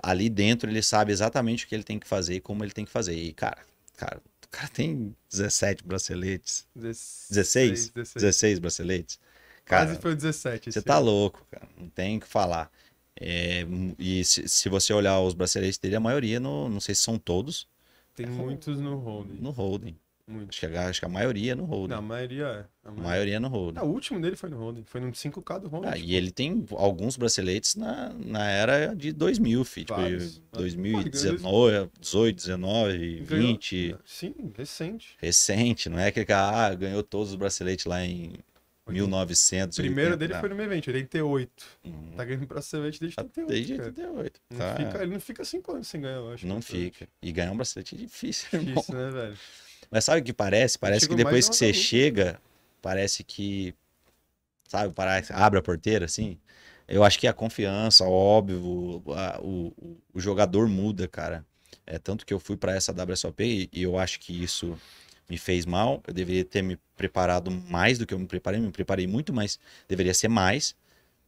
Ali dentro ele sabe exatamente o que ele tem que fazer e como ele tem que fazer. E, cara, cara, o cara tem 17 braceletes. Dez... 16? 16, 16 braceletes. Cara, Quase foi 17. Você tá louco, cara. Não tem o que falar. É, e se, se, você olhar os braceletes dele, a maioria, no, não sei se são todos. Tem é, muitos no holding. No holding. Muito. Acho que, a, acho que a maioria é no holding. Não, a maioria é. A maioria, a maioria é no holding. Ah, o último dele foi no holding. Foi num 5K do holding. Ah, tipo. E ele tem alguns braceletes na, na era de 2000, fi. Tipo, 2019, 18, 19, 20. Ganhou. Sim, recente. Recente, não é que cara ah, ganhou todos os braceletes lá em 1900. O primeiro dele não. foi no meu evento, 88. Uhum. Tá ganhando bracelete desde 88. Tá desde 88. Tá. Não fica, ele não fica 5 anos sem ganhar, eu acho. Não fica. E ganhar um bracelete é difícil. Difícil, irmão. né, velho? Mas sabe o que parece? Parece que depois que você vida. Né? chega, parece que. Sabe, parece, abre a porteira, assim. Eu acho que a confiança, óbvio, a, o, o jogador muda, cara. É tanto que eu fui para essa WSOP e, e, eu acho que isso me fez mal. Eu deveria ter me preparado mais do que eu me preparei. Me preparei muito, mas deveria ser mais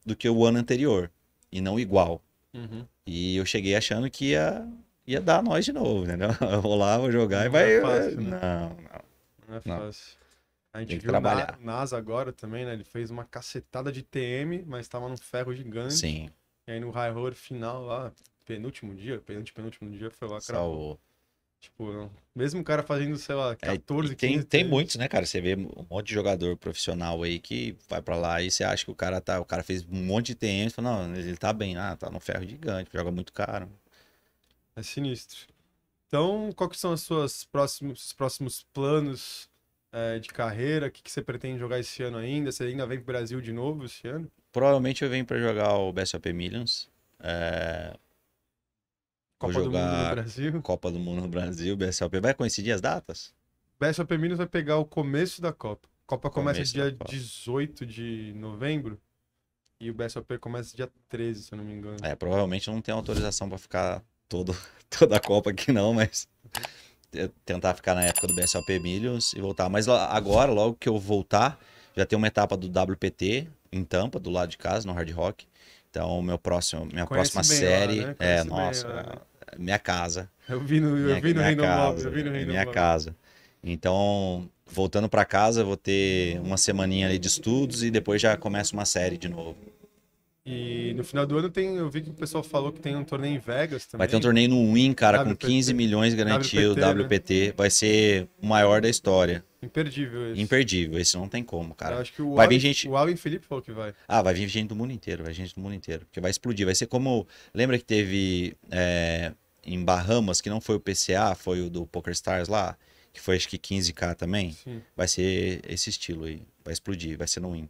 do que o ano anterior e não igual. Uhum. E eu cheguei achando que ia ia dar nós de novo, entendeu? Eu vou lá, vou jogar não e é vai. É fácil, não, né? não, não. é fácil. A gente viu trabalhar. na NASA agora também, né? Ele fez uma cacetada de TM, mas tava num ferro gigante. Sim. E aí no high roller final lá, penúltimo dia, penúltimo, penúltimo dia, foi lá, Salvou. Tipo, não. mesmo o cara fazendo, sei lá, 14, é, tem, 15, Tem muitos, né, cara? Você vê um monte de jogador profissional aí que vai pra lá e você acha que o cara tá. O cara fez um monte de TM, você fala, não, ele tá bem, ah, tá no ferro gigante, joga muito caro. É sinistro. Então, quais são os seus próximos, próximos planos é, de carreira? O que, que você pretende jogar esse ano ainda? Você ainda vem pro Brasil de novo esse ano? Provavelmente eu venho para jogar o BSOP Millions. É... Copa Vou jogar... do Mundo no Brasil. Copa do Mundo no Brasil, BSOP. Vai coincidir as datas? BSOP Millions vai pegar o começo da Copa. Copa começa começo dia Copa. 18 de novembro e o BSOP começa dia 13, se eu não me engano. É, provavelmente não tem autorização para ficar todo, toda a Copa aqui não, mas tentar ficar na época do BSLP Milhos e voltar. Mas agora, logo que eu voltar, já tem uma etapa do WPT em Tampa, do lado de casa, no Hard Rock. Então, meu próximo, minha Conhece próxima série lá, né? é, bem, nossa, lá, né? É, minha casa. Eu vi no, eu Reino Novo, eu vi no é, Reino Minha casa. Então, voltando para casa, vou ter uma semaninha ali de estudos e depois já começa uma série de novo. E no final do ano tem, eu vi que o pessoal falou que tem um torneio em Vegas também. Vai ter um torneio no Win, cara, WPT, com 15 milhões garantido, WPT, WPT né? vai ser o maior da história. Imperdível esse. Imperdível, esse não tem como, cara. Eu acho que o vai Alvin, vir gente... o Alvin Felipe falou que vai. Ah, vai vir gente do mundo inteiro, vai gente do mundo inteiro, porque vai explodir, vai ser como, lembra que teve é, em Bahamas, que não foi o PCA, foi o do Poker Stars lá, que foi acho que 15k também, Sim. vai ser esse estilo aí, vai explodir, vai ser no Win.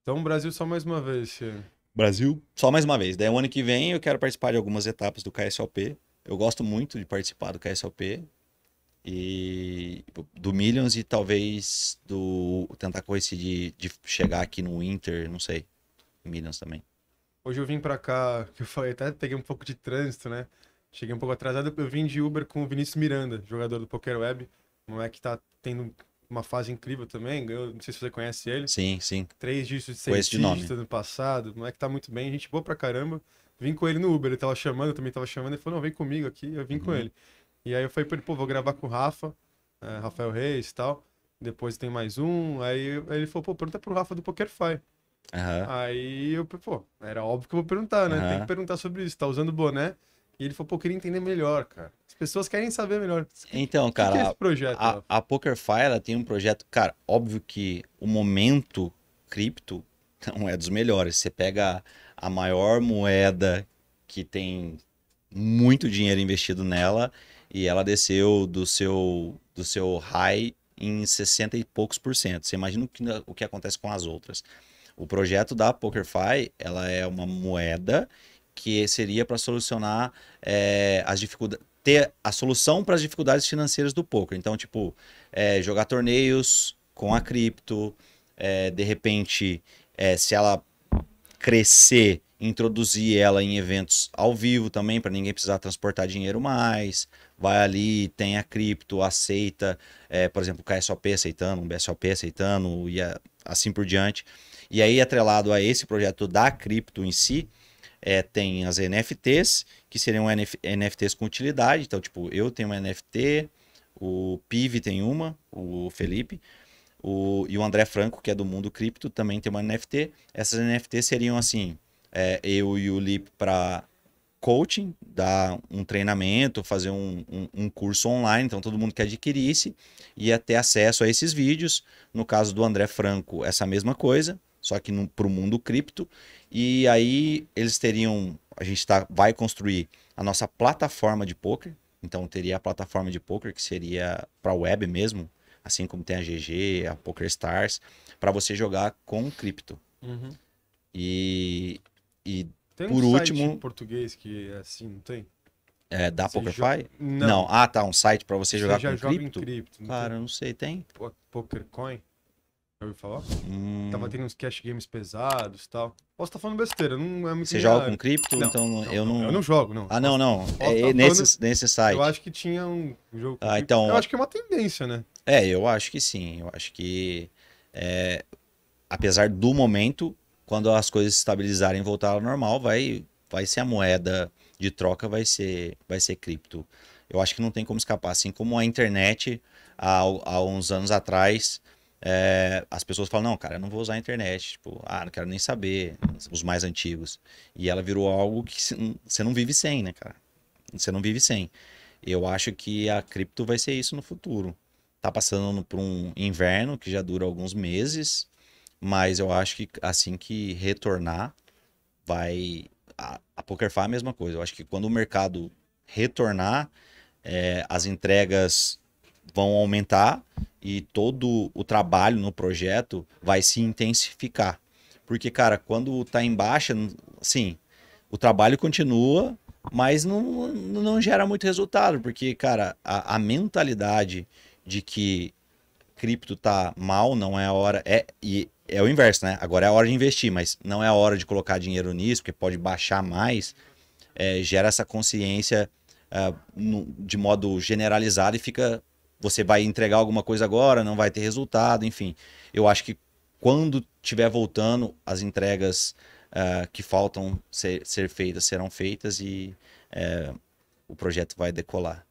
Então, Brasil só mais uma vez, Chico. Brasil só mais uma vez. Daí o ano que vem eu quero participar de algumas etapas do KSLP. Eu gosto muito de participar do KSLP e tipo, do Millions e talvez do tentar coincidir de chegar aqui no Inter, não sei. Millions também. Hoje eu vim para cá, que eu falei, até peguei um pouco de trânsito, né? Cheguei um pouco atrasado, eu vim de Uber com o Vinícius Miranda, jogador do Poker Web, é que tá tendo uma fase incrível também. Eu não sei se você conhece ele. Sim, sim. Três dígitos de seis dígitos no passado. O moleque tá muito bem, gente boa pra caramba. Vim com ele no Uber, ele tava chamando, eu também tava chamando. Ele falou, não, vem comigo aqui, eu vim uhum. com ele. E aí eu falei pra ele, pô, vou gravar com o Rafa, é, Rafael Reis e tal. Depois tem mais um. Aí, ele falou, pô, pergunta pro Rafa do Pokerfy. Uhum. Aí eu, pô, era óbvio que eu vou perguntar, né? Uhum. Tem que perguntar sobre isso. Tá usando boné? E ele falou, pô, eu queria entender melhor, cara. As pessoas querem saber melhor. Então, cara, que é projeto, a, a, Pokerfy, ela tem um projeto, cara, óbvio que o momento cripto não é dos melhores. Você pega a maior moeda que tem muito dinheiro investido nela e ela desceu do seu do seu high em 60 e poucos por cento. Você imagina o que, o que acontece com as outras. O projeto da PokerFi, ela é uma moeda que seria para solucionar é, as dificuldades ter a solução para as dificuldades financeiras do poker. Então, tipo, é, jogar torneios com a cripto, é, de repente, se ela crescer, introduzir ela em eventos ao vivo também, para ninguém precisar transportar dinheiro mais. Vai ali, tem a cripto, aceita, por exemplo, o KSOP aceitando, o BSOP aceitando, e assim por diante. E aí, atrelado a esse projeto da cripto em si, é, tem as NFTs, que seriam NF NFTs com utilidade. Então, tipo, eu tenho uma NFT, o Pive tem uma, o Felipe, o, e o André Franco, que é do mundo cripto, também tem uma NFT. Essas NFTs seriam assim: é, eu e o Lip para coaching, dar um treinamento, fazer um, um, um, curso online, então todo mundo que adquirisse ia ter acesso a esses vídeos. No caso do André Franco, essa mesma coisa só que para o mundo cripto. E aí eles teriam, a gente tá, vai construir a nossa plataforma de poker. Então teria a plataforma de poker que seria para web mesmo, assim como tem a GG, a Poker Stars, para você jogar com cripto. Uhum. E, e tem por um último, site em português que é assim não tem. É, da você PokerFi? Não. não. Ah, tá. Um site para você, você jogar com cripto? cripto. Cara, tem... não sei. Tem? Pokercoin? Já ouviu falar? Hum. Tava tendo uns cash games pesados e tal. Posso estar tá falando besteira, não é muito. Você joga com cripto? Não, então não, eu não... não. Eu não jogo, não. Ah, não, não. É, tá é nesses, nesse site. Eu acho que tinha um jogo. Ah, então. Eu acho que é uma tendência, né? É, eu acho que sim. Eu acho que. É... Apesar do momento, quando as coisas se estabilizarem e voltar ao normal, vai, vai ser a moeda de troca, vai ser, vai ser cripto. Eu acho que não tem como escapar. Assim como a internet, há, há uns anos atrás é, as pessoas falam, não, cara, eu não vou usar a internet. Tipo, ah, não quero nem saber. Os mais antigos. E ela virou algo que você não vive sem, né, cara? Você não vive sem. Eu acho que a cripto vai ser isso no futuro. Tá passando por um inverno que já dura alguns meses, mas eu acho que assim que retornar, vai. A, a PokerFi é a mesma coisa. Eu acho que quando o mercado retornar, é, as entregas vão aumentar e todo o trabalho no projeto vai se intensificar. Porque, cara, quando tá em baixa, assim, o trabalho continua, mas não, não gera muito resultado, porque, cara, a, a mentalidade de que cripto tá mal, não é a hora. É, e é o inverso, né? Agora é a hora de investir, mas não é a hora de colocar dinheiro nisso, porque pode baixar mais. É, gera essa consciência uh, no, de modo generalizado e fica você vai entregar alguma coisa agora, não vai ter resultado, enfim. Eu acho que quando tiver voltando, as entregas uh, que faltam ser, ser, feitas serão feitas e uh, o projeto vai decolar.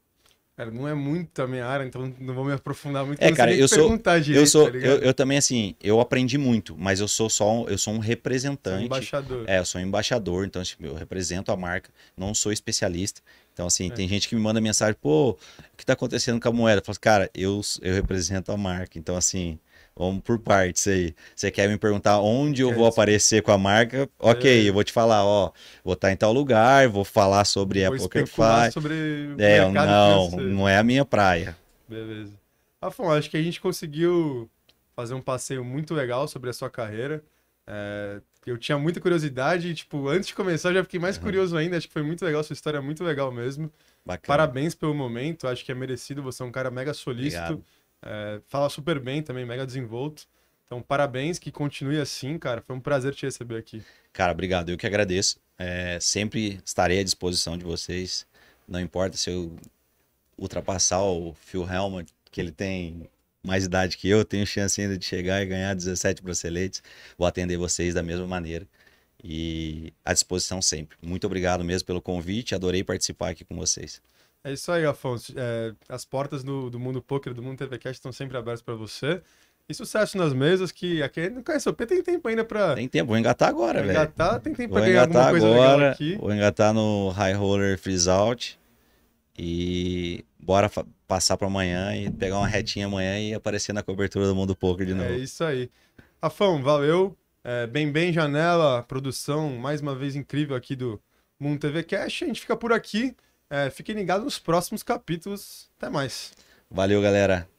Cara, não é muito a minha área, então não vou me aprofundar muito. É, cara, eu sou, direito, eu sou, eu tá eu, eu também assim, eu aprendi muito, mas eu sou só, um, eu sou um representante. embaixador. É, eu sou um embaixador, então tipo, eu represento a marca, não sou especialista. Então, assim, é. tem gente que me manda mensagem, pô, o que está acontecendo com a moeda? Eu falo, assim, cara, eu, eu represento a marca. Então, assim, vamos por partes aí. Você quer me perguntar onde eu vou aparecer com a marca? Ok, é. eu vou te falar, ó, vou estar tá em tal lugar, vou falar sobre vou a Pokerfly. sobre É, não, não é a minha praia. Beleza. Afon, acho que a gente conseguiu fazer um passeio muito legal sobre a sua carreira. É, eu tinha muita curiosidade tipo, antes de começar eu já fiquei mais uhum. curioso ainda. Acho que foi muito legal, sua história é muito legal mesmo. Bacana. Parabéns pelo momento, acho que é merecido. Você é um cara mega solícito, é, fala super bem também, mega desenvolto. Então, parabéns, que continue assim, cara. Foi um prazer te receber aqui. Cara, obrigado. Eu que agradeço. É, sempre estarei à disposição de vocês. Não importa se eu ultrapassar o Phil Helmut, que ele tem mais idade que eu, tenho chance ainda de chegar e ganhar 17 braceletes. Vou atender vocês da mesma maneira. E à disposição sempre. Muito obrigado mesmo pelo convite, adorei participar aqui com vocês. É isso aí, Afonso. É, as portas do, do mundo poker, do mundo TVCast estão sempre abertas para você. E sucesso nas mesas, que aqui não conhece o P, tem tempo ainda para. Tem tempo, vou engatar agora, velho. Engatar, tem tempo vou engatar ganhar alguma coisa agora, legal aqui. Vou engatar no High Roller Freeze Out. E bora passar para amanhã e pegar uma retinha amanhã e aparecer na cobertura do Mundo Poker de é novo. É isso aí. Afão, valeu. É, bem, bem, janela, produção mais uma vez incrível aqui do Mundo TV Cash. A gente fica por aqui. É, fiquem ligados nos próximos capítulos. Até mais. Valeu, galera.